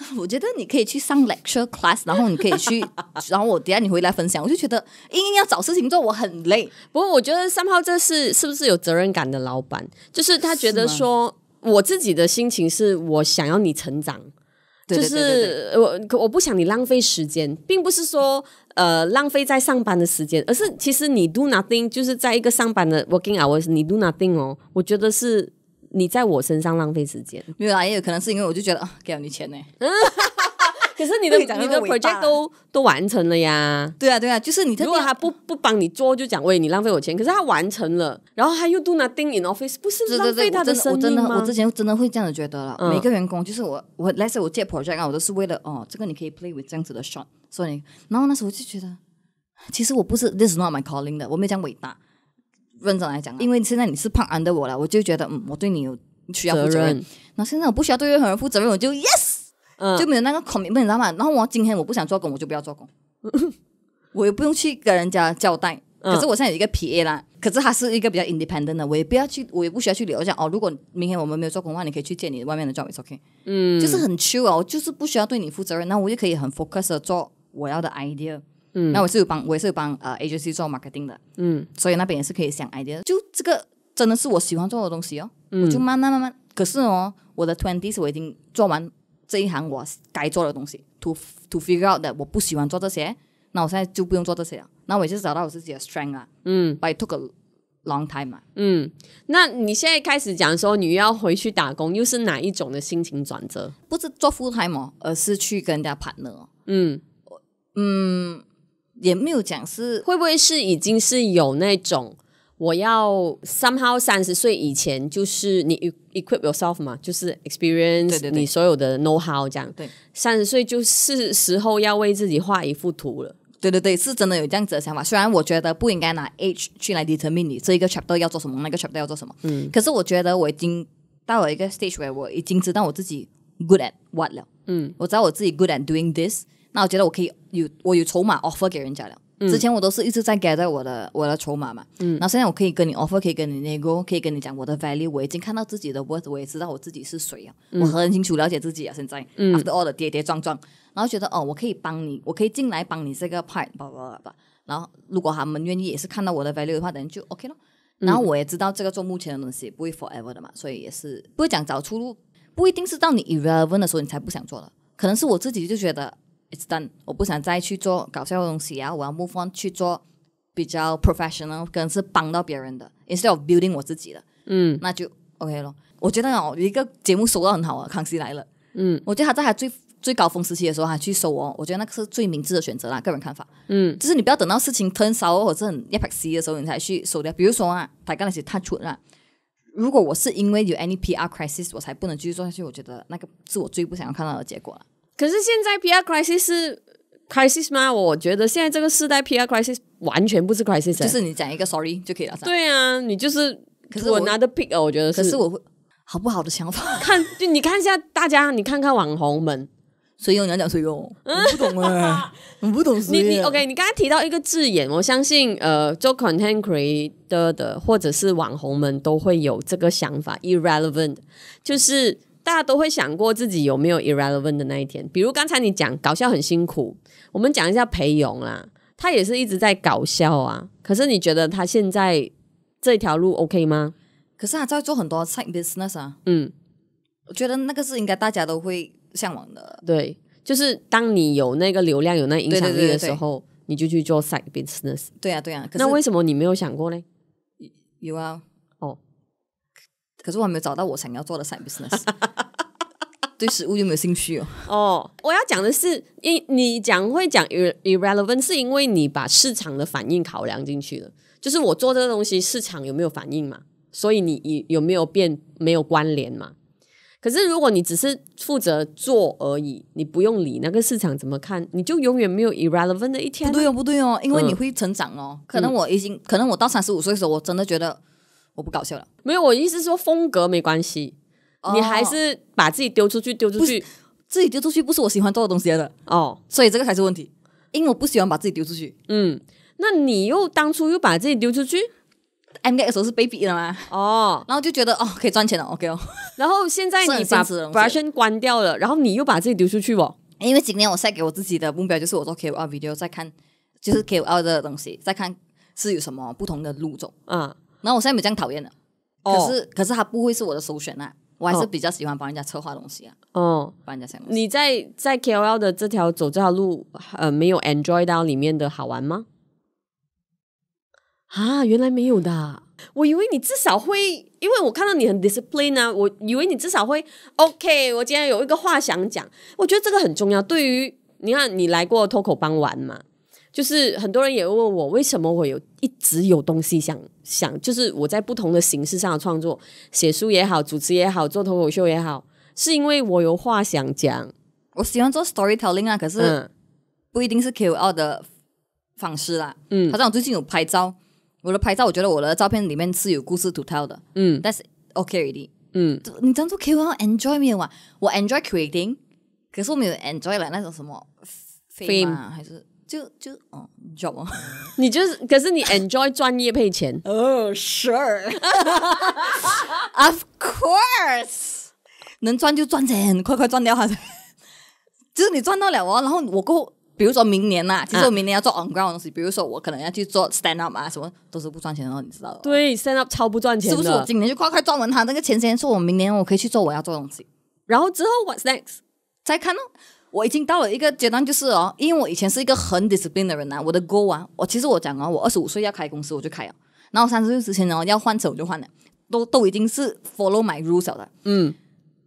我觉得你可以去上 lecture class，然后你可以去，然后我等下你回来分享。我就觉得，因为要找事情做，我很累。不过我觉得三炮这是是不是有责任感的老板？就是他觉得说，我自己的心情是我想要你成长，就是我我不想你浪费时间，并不是说呃浪费在上班的时间，而是其实你 do nothing 就是在一个上班的 working hour 你 do nothing 哦，我觉得是。你在我身上浪费时间，没有啊？也有可能是因为我就觉得啊，给了你钱呢。可是你的 你的 project 都都完成了呀。对啊对啊，就是你如果他不不帮你做，就讲为你浪费我钱。可是他完成了，然后他又 do 那 thing in office，不是浪费他的声音吗？我之前真的会这样子觉得了。每个员工，就是我我那时候我接 project 啊，我都是为了哦，这个你可以 play with 这样子的 shot，所以然后那时候我就觉得，其实我不是 this is not my calling 的，我没有这样伟大。认真来讲，因为现在你是胖安的我了，我就觉得嗯，我对你有需要负责任。那现在我不需要对任何人负责任，我就 yes，就没有那个 commitment，你知道吗？然后我今天我不想做工，我就不要做工，我也不用去跟人家交代。可是我现在有一个 PA 啦，可是他是一个比较 independent 的，我也不要去，我也不需要去聊。下哦，如果明天我们没有做工的话，你可以去见你外面的 job，也是 OK。嗯，就是很 true 哦，就是不需要对你负责任，那我就可以很 focus 做我要的 idea。那我是有帮，我也是有帮呃，agency 做 marketing 的，嗯，所以那边也是可以想 idea。就这个真的是我喜欢做的东西哦，我就慢慢慢慢。可是哦，我的 twenties 我已经做完这一行我该做的东西，to to figure out that 我不喜欢做这些，那我现在就不用做这些了。那我就找到我自己的 strength 啊，嗯，by took a long time 嘛。嗯，那你现在开始讲说你要回去打工，又是哪一种的心情转折？不是做 full time 哦，而是去跟人家盘呢。嗯，嗯。也没有讲是会不会是已经是有那种我要 somehow 三十岁以前就是你 equip yourself 嘛，就是 experience 你所有的 know how 这样。对，三十岁就是时候要为自己画一幅图了。对对对，是真的有这样子的想法。虽然我觉得不应该拿 age 去来 determine 你这一个 chapter 要做什么，那个 chapter 要做什么。嗯。可是我觉得我已经到了一个 stage，我已经知道我自己 good at what 了。嗯，我知道我自己 good at doing this。那我觉得我可以有，我有筹码 offer 给人家了。之前我都是一直在 gather 我的我的筹码嘛。嗯。那现在我可以跟你 offer，可以跟你 n e g o 可以跟你讲我的 value。我已经看到自己的 worth，我也知道我自己是谁啊。嗯。我很清楚了解自己啊，现在。嗯。after all 的跌跌撞撞，然后觉得哦，我可以帮你，我可以进来帮你这个 part。叭叭叭叭。然后如果他们愿意也是看到我的 value 的话，等于就 OK 了。然后我也知道这个做目前的东西不会 forever 的嘛，所以也是不会讲找出路，不一定是到你 irrelevant 的时候你才不想做了，可能是我自己就觉得。It's done。我不想再去做搞笑的东西，然后我要 move on 去做比较 professional，跟是帮到别人的，instead of building 我自己的。嗯，那就 OK 了。我觉得哦，一个节目收到很好啊，《康熙来了》。嗯，我觉得他在他最最高峰时期的时候还去收哦，我觉得那个是最明智的选择啦，个人看法。嗯，就是你不要等到事情 turn sour 或者很 e p i c 的时候，你才去收掉。比如说啊，台刚那些太蠢啦。如果我是因为有 any PR crisis，我才不能继续做下去，我觉得那个是我最不想要看到的结果了。可是现在 PR crisis 是 crisis 吗？我觉得现在这个时代 PR crisis 完全不是 crisis。就是你讲一个 sorry 就可以了，对啊，你就是。可是我拿的 pick 我觉得。可是我会好不好的想法。看，就你看一下大家，你看看网红们，谁用你要讲谁用。嗯，不懂啊，我不懂。你你 OK，你刚才提到一个字眼，我相信呃做 content creator 的或者是网红们都会有这个想法 irrelevant，就是。大家都会想过自己有没有 irrelevant 的那一天，比如刚才你讲搞笑很辛苦，我们讲一下裴勇啦，他也是一直在搞笑啊，可是你觉得他现在这条路 OK 吗？可是他在做很多 side business，嗯，我觉得那个是应该大家都会向往的，对，就是当你有那个流量、有那影响力的时候，你就去做 side business，对啊，对啊，那为什么你没有想过呢？有啊。可是我还没有找到我想要做的 side business。对食物有没有兴趣哦？哦，我要讲的是，你你讲会讲 irrelevant，是因为你把市场的反应考量进去了，就是我做这个东西市场有没有反应嘛？所以你有没有变没有关联嘛？可是如果你只是负责做而已，你不用理那个市场怎么看，你就永远没有 irrelevant 的一天。不对哦，不对哦，因为你会成长哦。可能我已经，可能我到三十五岁的时候，我真的觉得。我不搞笑了，没有，我意思是说风格没关系，你还是把自己丢出去，丢出去，自己丢出去不是我喜欢做的东西的哦，所以这个才是问题，因为我不喜欢把自己丢出去。嗯，那你又当初又把自己丢出去，M K 的时候是 baby 了吗？哦，然后就觉得哦可以赚钱了，OK 哦，然后现在你把把先关掉了，然后你又把自己丢出去哦。因为今年我再给我自己的目标就是我做 K O video，再看就是 K O 的东西，再看是有什么不同的路走啊。然后我现在这样讨厌的，可是可是他不会是我的首选啊，我还是比较喜欢帮人家策划东西啊，哦，帮人家想。你在在 KOL 的这条走这条路，呃，没有 enjoy 到里面的好玩吗？啊，原来没有的，我以为你至少会，因为我看到你很 discipline 啊，我以为你至少会。OK，我今天有一个话想讲，我觉得这个很重要。对于你看，你来过脱口帮玩嘛？就是很多人也问我为什么我有一直有东西想想，就是我在不同的形式上的创作，写书也好，主持也好，做脱口秀也好，是因为我有话想讲。我喜欢做 storytelling 啊，可是不一定是 K O 的方式啦。嗯，好像我最近有拍照，我的拍照，我觉得我的照片里面是有故事 to tell 的。嗯，that's o k a r e a d y 嗯，你当做 K O enjoy 没有啊？我 enjoy creating，可是我没有 enjoy 了那种什么 fame 还是？就就哦，你知道吗？你就是，可是你 enjoy 赚业配钱哦，Sure，of course，能赚就赚钱，快快赚掉它。就是你赚到了哦，然后我过，比如说明年呐，其实我明年要做 o n r o u n d 的东西，比如说我可能要去做 stand up 啊，什么都是不赚钱的，你知道吗？对，stand up 超不赚钱是不是我今年就快快赚完它那个钱，先说我明年我可以去做我要做东西，然后之后 what's next，再看喽。我已经到了一个阶段，就是哦，因为我以前是一个很 d i s c i p l i n e 的人啊，我的 goal 啊，我其实我讲啊，我二十五岁要开公司，我就开了，然后三十岁之前呢，要换车我就换了，都都已经是 follow my rules 了。嗯，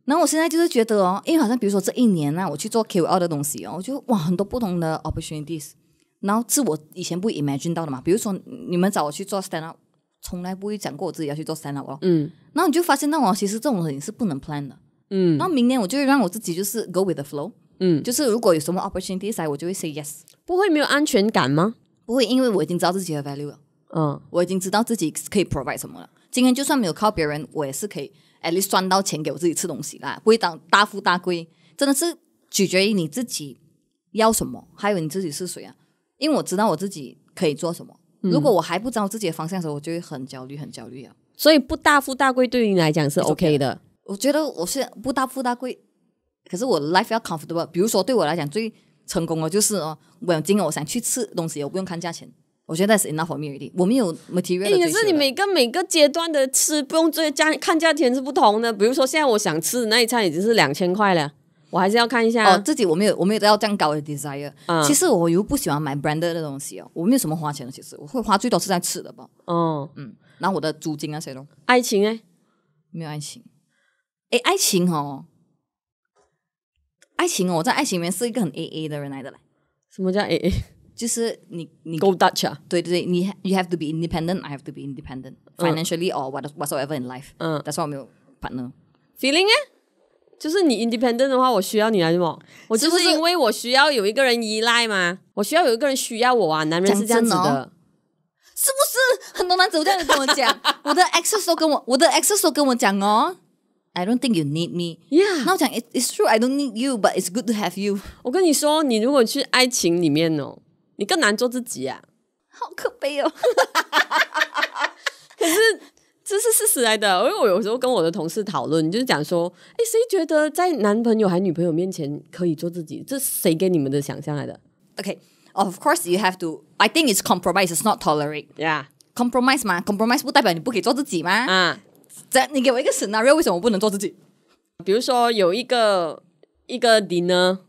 然后我现在就是觉得哦，因为好像比如说这一年啊，我去做 KOL 的东西哦，我就哇很多不同的 opportunities，然后是我以前不 imagine 到的嘛。比如说你们找我去做 stand up，从来不会讲过我自己要去做 stand up 哦。嗯，然后你就发现到哦，其实这种事情是不能 plan 的。嗯，然后明年我就会让我自己就是 go with the flow。嗯，就是如果有什么 opportunity 来，我就会 say yes。不会没有安全感吗？不会，因为我已经知道自己的 value 了。嗯，我已经知道自己可以 provide 什么了。今天就算没有靠别人，我也是可以 at least 赚到钱给我自己吃东西啦。不会当大富大贵，真的是取决于你自己要什么，还有你自己是谁啊。因为我知道我自己可以做什么。如果我还不知道自己的方向的时候，我就会很焦虑，很焦虑啊。所以不大富大贵对于你来讲是 OK 的。我觉得我是不大富大贵。可是我 life 要 comfortable。比如说，对我来讲最成功的就是哦，我今天我想去吃东西，我不用看价钱。我觉得那是 enough for me。already 我们有 i 体验？也是你每个每个阶段的吃不用最价看价钱是不同的。比如说现在我想吃的那一餐已经是两千块了，我还是要看一下。哦，自己我没有我没有得到这样高的 desire。嗯，其实我又不喜欢买 brand 的东西哦。我没有什么花钱的，其实我会花最多是在吃的吧。嗯嗯，然后我的租金那些都爱情哎，没有爱情哎，爱情哦。爱情，我在爱情里面是一个很 A A 的人来的嘞。什么叫 A A？就是你你。Go Dutch 啊。对对对，你 you have to be independent, I have to be independent, financially or what whatsoever in life。嗯，那所以我没有 partner。Feeling？就是你 independent 的话，我需要你来什么？我就是因为我需要有一个人依赖吗？我需要有一个人需要我啊，男人是这样子的。是不是很多男子这样跟我讲？我的 ex 都跟我，我的 ex 都跟我讲哦。I don't think you need me. Yeah. it it's true I don't need you, but it's good to have you. you。我跟你说，你如果去爱情里面哦，你更难做自己啊，好可悲哦。可是这是事实来的，因为我有时候跟我的同事讨论，就是讲说，哎，谁觉得在男朋友还女朋友面前可以做自己？这谁给你们的想象来的？Okay, of course you have to. I think it's compromise. It's not tolerate. Yeah. compromise 嘛，compromise 不代表你不可以做自己嘛。啊，你给我一个 scenario，为什么我不能做自己？比如说有一个一个 dinner，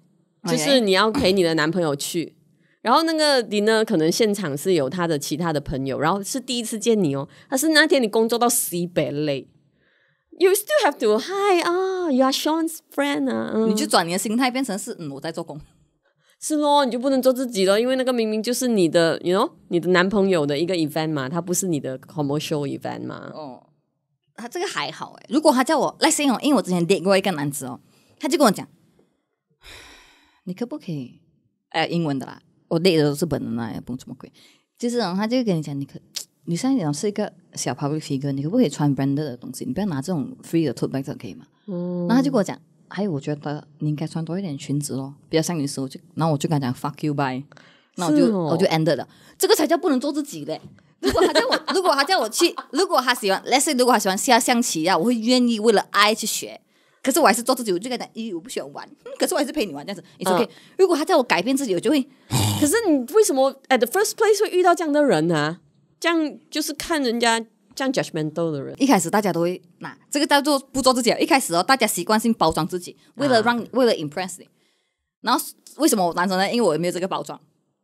就是你要陪你的男朋友去，然后那个 dinner 可能现场是有他的其他的朋友，然后是第一次见你哦。他是那天你工作到西北累，you still have to hi 啊，you are Sean's friend 啊，你就转你的心态变成是嗯，我在做工，是咯，你就不能做自己了，因为那个明明就是你的，you know，你的男朋友的一个 event 嘛，他不是你的 commercial event 嘛。哦。他这个还好哎，如果他叫我来 s i n 因为我之前点过一个男子哦，他就跟我讲，你可不可以，哎，英文的啦，我点的都是本人哪也不用这么贵。就是他就跟你讲，你可，你像一场是一个小 public figure，你可不可以穿 brander 的东西？你不要拿这种 free 的 bag 可以吗？嗯。然后他就跟我讲，还有我觉得你应该穿多一点裙子咯，比较像女士。我就，然后我就跟他讲 fuck you by，e 那我就我就 ended 了，这个才叫不能做自己嘞。如果他叫我，如果他叫我去，如果他喜欢，类似如果他喜欢下象棋啊，我会愿意为了爱去学。可是我还是做自己，我就跟他，咦，我不喜欢玩。可是我还是陪你玩这样子，你说可以？如果他叫我改变自己，我就会。可是你为什么 at the first place 会遇到这样的人呢？这样就是看人家这样 judgmental 的人。一开始大家都会，那这个叫做不做自己。一开始哦，大家习惯性包装自己，为了让为了 impress 你。然后为什么我男生呢？因为我没有这个包装，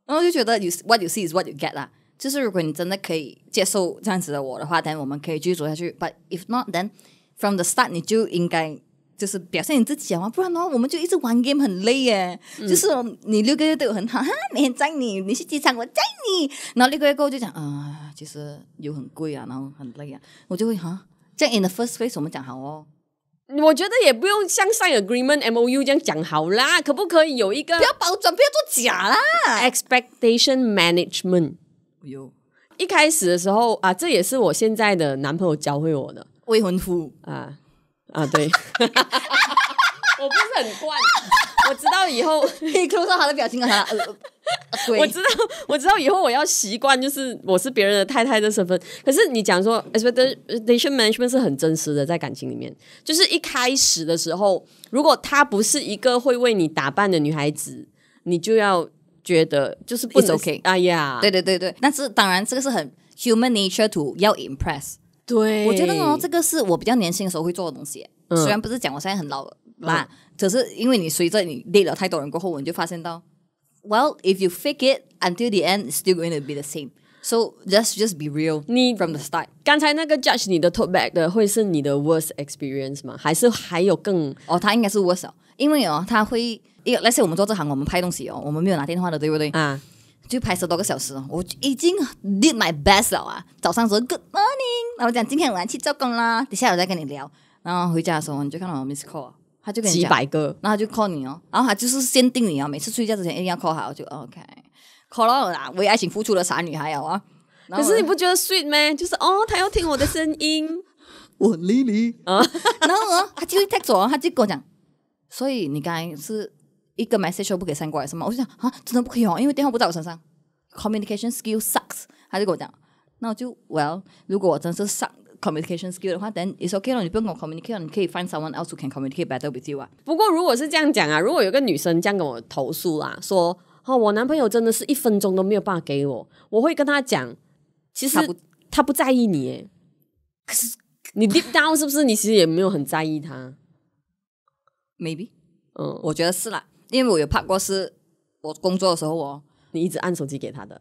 然后就觉得 you what you see is what you get 啊。就是如果你真的可以接受这样子的我的话但我们可以继续走下去。But if not, then from the start 你就应该就是表现你自己啊，不然的话我们就一直玩 game 很累耶。就是你六个月对我很好，哈，每天载你，你去机场我载你。然后六个月过后就讲啊，其实有很贵啊，然后很累啊，我就会哈。在 in the first p l a c e 我们讲好哦，我觉得也不用像 sign agreement M O U 这样讲好啦，可不可以有一个不要保装，不要做假啦？Expectation management。有，一开始的时候啊，这也是我现在的男朋友教会我的。未婚夫啊啊，对，我不是很惯。我知道以后，你可以说他的表情很 我知道，我知道以后我要习惯，就是我是别人的太太的身份。可是你讲说，expectation management 是很真实的，在感情里面，就是一开始的时候，如果她不是一个会为你打扮的女孩子，你就要。觉得就是不 OK，哎呀，对对对对，但是当然这个是很 human nature to 要 impress。对，我觉得哦，这个是我比较年轻的时候会做的东西，虽然不是讲我现在很老啦，只是因为你随着你累了太多人过后，你就发现到，Well, if you fake it until the end, it's still going to be the same. So just just be real. 你 from the start。刚才那个 judge 你的 to p back 的，会是你的 worst experience 吗？还是还有更？哦，他应该是 worst，因为哦他会。因为那是我们做这行，我们拍东西哦，我们没有拿电话的，对不对？啊，就拍十多个小时哦，我已经 did my best 了啊。早上说 good morning，然后讲今天我要去做工啦，底下我再跟你聊。然后回家的时候，你就看到我 miss call，他就几百个，然后他就 call 你哦，然后他就是限定你哦，每次睡觉之前一定要 call 好就 OK，call 了啦。为爱情付出了傻女孩啊，可是你不觉得 sweet 吗？就是哦，他要听我的声音，我 Lily 啊，然后呢，他就 text 哦，他就跟我讲，所以你刚才是。一个 message 不给三过来是吗？我就想啊，真的不可以哦，因为电话不在我身上。Communication skill sucks，他就跟我讲，那我就 well，如果我真是 s u communication k c skill 的话，then it's okay 了，你不用跟我 communicate 了，你可以 find someone else who can communicate better with you 啊。不过如果是这样讲啊，如果有个女生这样跟我投诉啦，说哦，我男朋友真的是一分钟都没有办法给我，我会跟他讲，其实他不在意你，哎，可是你 deep down 是不是你其实也没有很在意他？Maybe，嗯，我觉得是啦。因为我有拍过是，我工作的时候哦，你一直按手机给他的，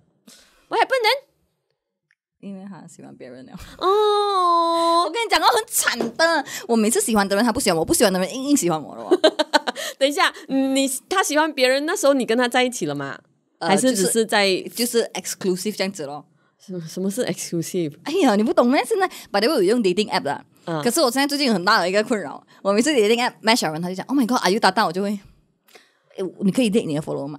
我还不能，因为他喜欢别人了。哦，我跟你讲过很惨的，我每次喜欢的人他不喜欢我，不喜欢的人硬硬喜欢我了。等一下，你他喜欢别人那时候你跟他在一起了吗？还是只是在就是 exclusive 这样子咯？什什么是 exclusive？哎呀，你不懂咩？现在本来我用 dating app 的，可是我现在最近有很大的一个困扰，我每次 dating app 满小文他就讲，Oh my god，Are you 搭档？我就会。你可以累你的 follow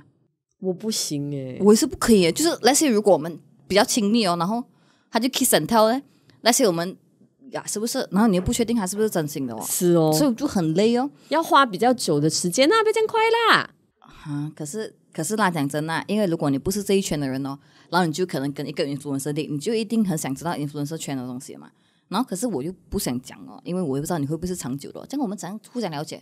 我不行哎，我是不可以哎。就是那些如果我们比较亲密哦，然后他就 kiss and tell 嘞，那些我们呀是不是？然后你又不确定他是不是真心的哦，是哦，所以就很累哦，要花比较久的时间那、不要这样快啦啊！可是可是那讲真啊，因为如果你不是这一圈的人哦，然后你就可能跟一个 influencer 你就一定很想知道 influencer 圈的东西嘛。然后可是我又不想讲哦，因为我也不知道你会不会是长久的，这样我们怎样互相了解？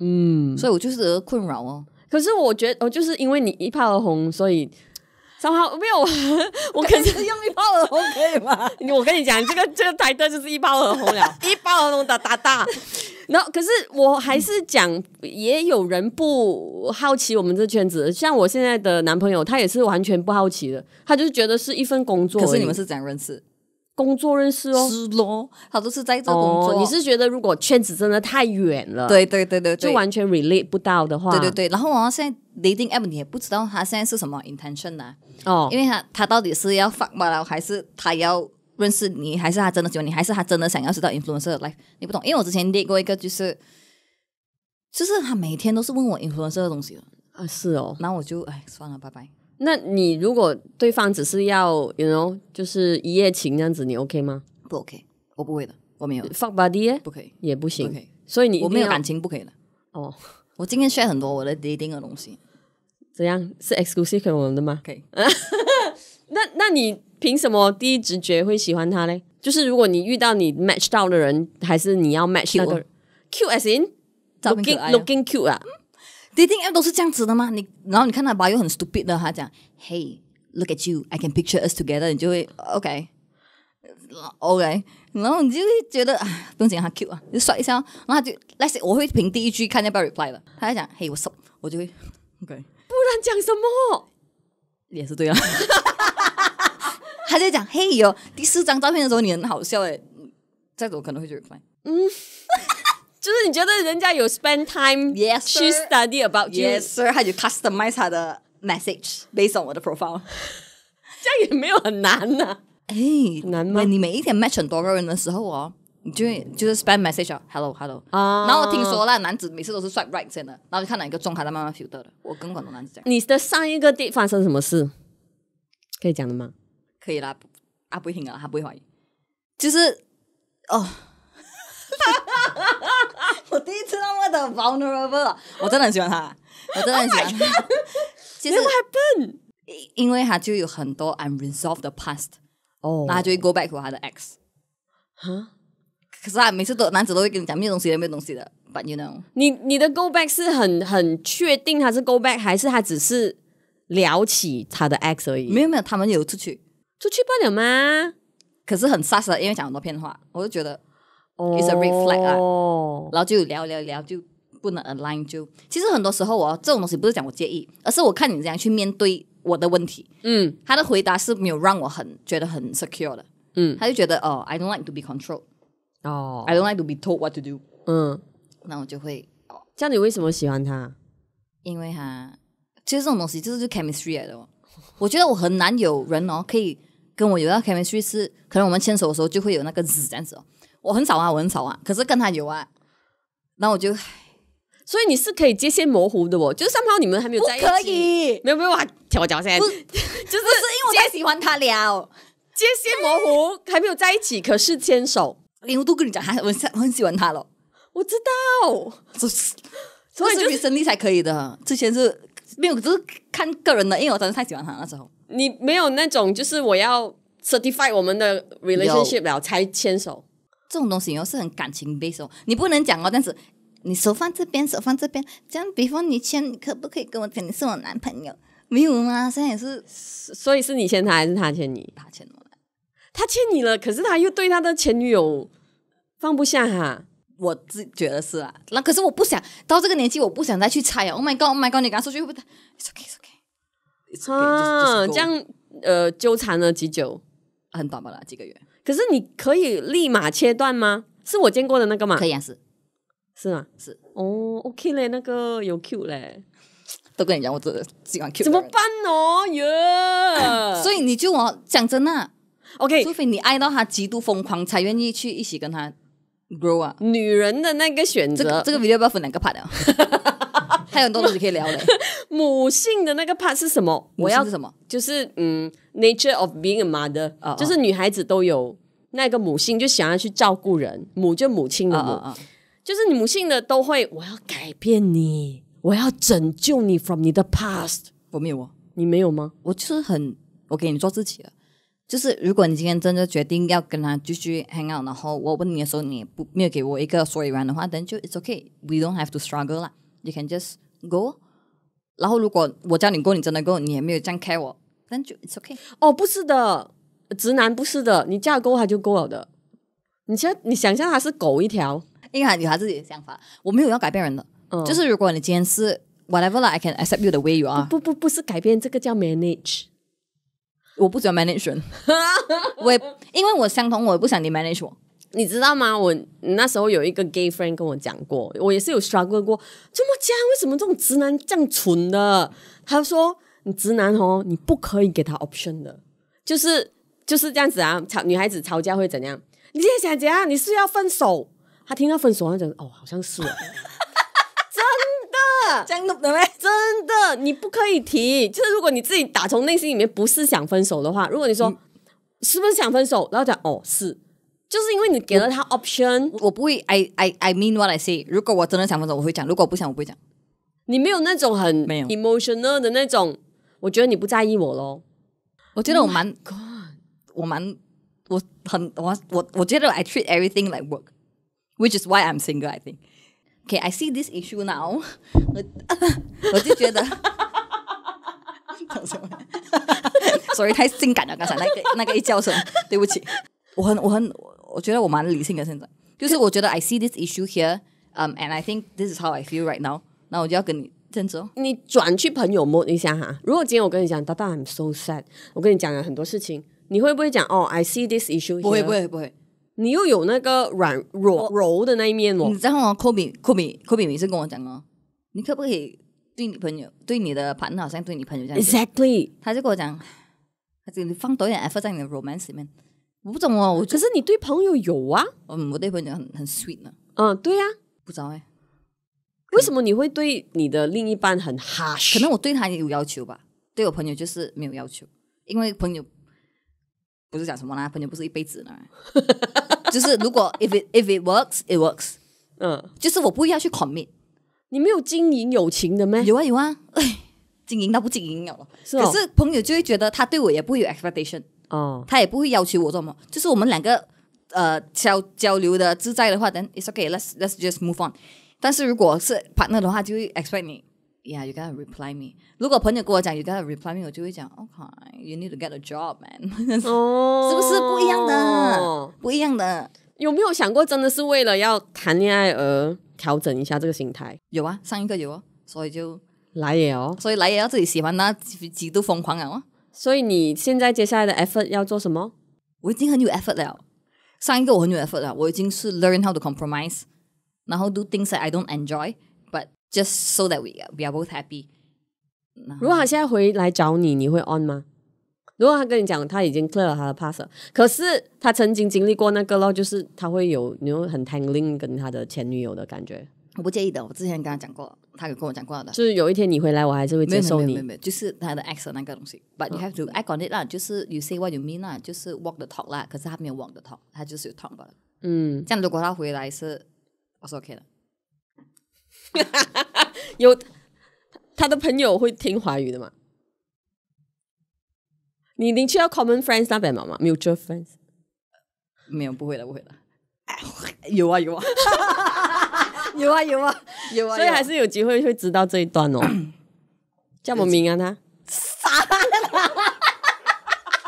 嗯，所以我就是困扰哦。可是我觉得，哦，就是因为你一炮而红，所以三号没有 我，可是用一炮而红可以吗？我跟你讲，这个这个台灯就是一炮而红了，一炮而红哒哒哒。然后可是我还是讲，也有人不好奇我们这圈子，像我现在的男朋友，他也是完全不好奇的，他就是觉得是一份工作。可是你们是怎样认识？工作认识哦，是咯，他都是在这工作。你是觉得如果圈子真的太远了，对对对对，就完全 relate 不到的话，对对对。然后我现在 leading u p 你也不知道他现在是什么 intention 啊，哦，因为他他到底是要 fuck m 还是他要认识你，还是他真的喜欢你，还是他真的想要知道 influencer life？你不懂，因为我之前 l 过一个，就是就是他每天都是问我 influencer 的东西啊，是哦。那我就哎，算了，拜拜。那你如果对方只是要有就是一夜情这样子，你 OK 吗？不 OK，我不会的，我没有 fuck b d y 不可以，也不行。OK，所以你我没有感情不可以了。哦，我今天学很多我的 dating 的东西。怎样？是 e X c 公司给我们的吗？可以。那那你凭什么第一直觉会喜欢他嘞？就是如果你遇到你 match 到的人，还是你要 match 个 q S in，looking looking cute 啊。dating app 都是这样子的吗？你然后你看他吧，又很 stupid 的，他讲 Hey look at you, I can picture us together，你就会 OK OK，然后你就会觉得啊，不用讲他 cute 啊，就甩一下，然后他就 Let's 我会凭第一句看见边 reply 的，他在讲 Hey 我说，我就会 OK，不然讲什么？也是对啊。他在讲 Hey 哦，第四张照片的时候你很好笑哎，再我可能会去 r e p l y 嗯。就是你觉得人家有 spend time y 去 study about 你，yes sir，他就 customize 他的 message based on 我的 profile，这样也没有很难呐。哎，难吗？你每一天 match 很多个人的时候哦，你就就是 spend message，hello hello，啊，然后我听说那男子每次都是帅 right，真的，然后就看哪一个中，还在慢慢 filter 的。我跟广东男子讲，你的上一个电发生什么事？可以讲的吗？可以啦，他不会听啊，他不会怀疑。就是，哦。我第一次那么的 vulnerable，我真的很喜欢他，我真的很喜欢他。其实 a t h a p p e n 因为他就有很多 I'm resolved past，哦，那他就会 go back to h ex。哈？可是啊，每次都男子都会跟你讲没有东西的，没东西的。But you know，你你的 go back 是很很确定，他是 go back，还是他只是聊起他的 ex 而已？没有没有，他们有出去，出去不了吗？可是很 sad，因为讲很多骗话，我就觉得。，is a reflect 啊，然后就聊聊聊就不能 align 就，其实很多时候我这种东西不是讲我介意，而是我看你怎样去面对我的问题，嗯，他的回答是没有让我很觉得很 secure 的，嗯，他就觉得哦，I don't like to be controlled，哦，I don't like to be told what to do，嗯，那我就会哦，这样你为什么喜欢他？因为哈，其实这种东西就是 chemistry 来的，我觉得我很难有人哦可以跟我有那 chemistry 是可能我们牵手的时候就会有那个字这样子哦。我很少啊，我很少啊，可是跟他有啊。那我就，所以你是可以界限模糊的哦，就是上铺你们还没有在一起，没有没有啊？调我现在，就是是因为我太喜欢他了。界限模糊还没有在一起，可是牵手。我都跟你讲，还我很很喜欢他了。我知道，就是，所是你生利才可以的。之前是没有，只是看个人的，因为我真的太喜欢他那时候。你没有那种就是我要 certify 我们的 relationship 了才牵手。这种东西又是很感情悲伤，你不能讲哦。但是你手放这边，手放这边，这样，比方你签，你可不可以跟我讲，你是我男朋友？没有吗？现在也是，所以是你签他，还是他签你？他签我，了，他签你了，可是他又对他的前女友放不下哈。我自觉得是啊，那可是我不想到这个年纪，我不想再去猜啊。Oh my god! Oh my god! 你刚说句，It's okay, It's okay, It's okay。这样呃纠缠了几久，很短吧了，几个月。可是你可以立马切断吗？是我见过的那个吗？可以啊，是是吗？是哦，OK 嘞，那个有 Q 嘞，都跟你讲，我的喜欢 Q。怎么办哦呀？所以你就我讲真的 o k 除非你爱到他极度疯狂，才愿意去一起跟他 grow 啊。女人的那个选择，这个 video 要分两个 part 啊，还有很多东西可以聊嘞。母性的那个 part 是什么？我要什么？就是嗯，nature of being a mother，就是女孩子都有那个母性，就想要去照顾人。母就母亲的母，就是母性的都会。我要改变你，我要拯救你，from 你的 past。我没有，啊，你没有吗？我就是很，我给你做自己的。就是如果你今天真的决定要跟他继续 hang out，然后我问你的时候你不没有给我一个 story line 的话，那就 it's okay，we don't have to struggle 啦，you can just go。然后，如果我叫你过，你真的过，你也没有这样 care 我。Thank you, it's okay。哦，不是的，直男不是的，你嫁勾他就够了的。你现你想象他是狗一条，应该有他自己的想法。我没有要改变人的，就是如果你今天是 whatever i can accept you the way you are。不不不是改变，这个叫 manage。我不喜欢 manage，我也因为我相同，我不想你 manage 我。你知道吗？我那时候有一个 gay friend 跟我讲过，我也是有刷过过这么讲，为什么这种直男这样蠢的？他说：“你直男哦，你不可以给他 option 的，就是就是这样子啊。吵女孩子吵架会怎样？你现在想怎样？你是要分手？他听到分手，他讲哦，好像是，真的，真的，真的，你不可以提。就是如果你自己打从内心里面不是想分手的话，如果你说是不是想分手，然后讲哦是。”就是因为你给了他 option，我不会 I I I mean what I say。如果我真的想分手，我会讲；如果不想，我不会讲。你没有那种很没有 emotional 的那种，我觉得你不在意我咯。我觉得我蛮 o o 我蛮我很我我我觉得 I treat everything like work，which is why I'm single。I think。Okay，I see this issue now。我我就觉得，讲什么？r y 太性感了，刚才那个那个一叫声，对不起，我很我很我。我觉得我蛮理性的，现在就是我觉得 I see this issue here，嗯，and I think this is how I feel right now。那我就要跟你这样子哦。你转去朋友摸一下哈，如果今天我跟你讲大大 d I'm so sad。我跟你讲了很多事情，你会不会讲？哦，I see this issue。不会，不会，不会。你又有那个软弱柔的那一面哦。你知道吗？科比，科比，科比每次跟我讲哦，你可不可以对你朋友，对你的盘好像对你朋友这样？Exactly。他就跟我讲，他就你放多点 effort 在你的 romance 里面。不怎么，我可是你对朋友有啊？嗯，我对朋友很很 sweet 呢。嗯，对呀，不知道哎。为什么你会对你的另一半很 harsh？可能我对他也有要求吧。对我朋友就是没有要求，因为朋友不是讲什么啦，朋友不是一辈子呢。就是如果 if if t i it works, it works。嗯，就是我不要去 commit。你没有经营友情的吗？有啊有啊，经营到不经营了。是，可是朋友就会觉得他对我也不会有 expectation。他也不会要求我做什么，就是我们两个呃交交流的自在的话等 it's okay，let's let's just move on。但是如果是 partner 的话，就会 expect 你，yeah，you gotta reply me。如果朋友跟我讲，you gotta reply me，我就会讲，okay，you need to get a job，man。哦，是不是不一样的？不一样的。有没有想过真的是为了要谈恋爱而调整一下这个心态？有啊，上一个有哦，所以就来也哦，所以来也要自己喜欢，那极度疯狂啊。所以你现在接下来的 effort 要做什么？我已经很有 effort 了。上一个我很有 effort 了，我已经是 learn how to compromise，然后 do things that I don't enjoy，but just so that we we are both happy。如果他现在回来找你，你会 on 吗？如果他跟你讲他已经 clear 了他的 p a s s 可是他曾经经历过那个咯，就是他会有有很 tangling 跟他的前女友的感觉，我不介意的。我之前跟他讲过。他有跟我讲过的，就是有一天你回来，我还是会接受你。没有没有没有，就是他的 c x 那个东西。But you have to act on it lah。就是 you say what you mean lah，就是 walk the talk lah。可是他没有 walk the talk，他就是有 talk about。嗯，这样如果他回来是，我是 OK 的。有他的朋友会听华语的吗？你你去要 common friends 那边吗？Mutual friends？没有，不会的，不会的。有啊，有啊。有啊有啊有啊，所以还是有机会会知道这一段哦。叫什么名啊他？哈哈哈！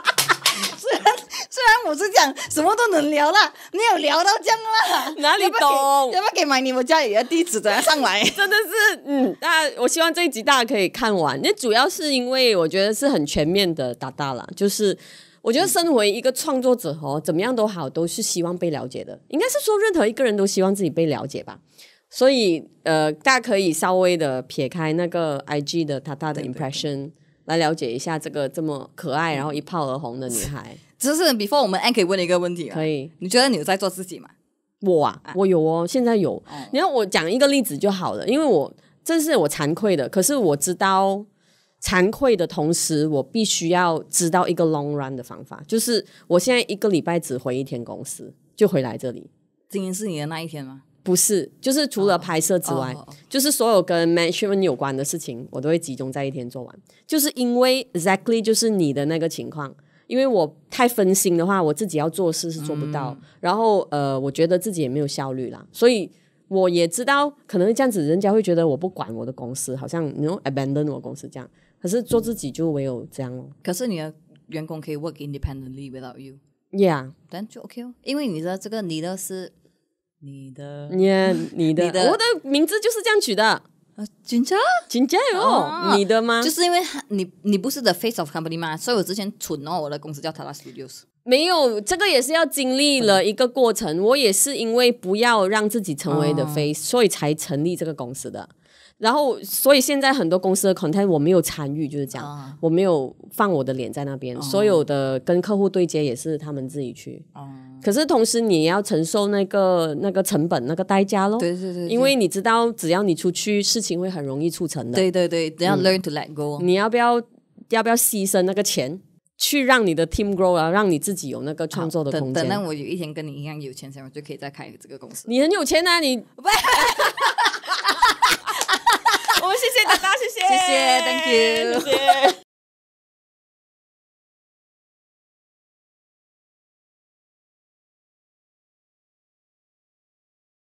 虽然虽然我是讲什么都能聊啦，没有聊到酱辣。哪里懂？要不要给买你们家里的地址等下上来？真的是，嗯，大家我希望这一集大家可以看完。那主要是因为我觉得是很全面的，大大了。就是我觉得身为一个创作者哦，怎么样都好，都是希望被了解的。应该是说任何一个人都希望自己被了解吧。所以，呃，大家可以稍微的撇开那个 I G 的他他的 impression，来了解一下这个这么可爱，然后一炮而红的女孩。只是 Before 我们 Andy 问的一个问题啊。可以？你觉得你在做自己吗？我，啊，我有哦，现在有。你看，我讲一个例子就好了，因为我这是我惭愧的，可是我知道惭愧的同时，我必须要知道一个 long run 的方法，就是我现在一个礼拜只回一天公司，就回来这里。今天是你的那一天吗？不是，就是除了拍摄之外，就是所有跟 m a s a g e m e n t 有关的事情，我都会集中在一天做完。就是因为 exactly 就是你的那个情况，因为我太分心的话，我自己要做事是做不到。然后呃，我觉得自己也没有效率啦，所以我也知道可能这样子，人家会觉得我不管我的公司，好像 you abandon 我公司这样。可是做自己就唯有这样喽。可是你的员工可以 work independently without you？Yeah，t h a t y OK。因为你知道这个你的是。你的，呀，你的，我的名字就是这样取的啊，察，警察佳哟，你的吗？就是因为，你你不是的 face of company 吗？所以我之前蠢哦，我的公司叫 Tala Studios，没有，这个也是要经历了一个过程，我也是因为不要让自己成为的 face，所以才成立这个公司的。然后，所以现在很多公司的 content 我没有参与，就是这样，我没有放我的脸在那边。所有的跟客户对接也是他们自己去。哦。可是同时你要承受那个那个成本那个代价喽。对对对。因为你知道，只要你出去，事情会很容易促成的。对对对，要 learn to let go。你要不要要不要牺牲那个钱，去让你的 team grow，然后让你自己有那个创作的空间？等等，我有一天跟你一样有钱钱，我就可以再开一个这个公司。你很有钱呐，你。们谢谢大家，谢谢，谢谢，Thank you，谢谢。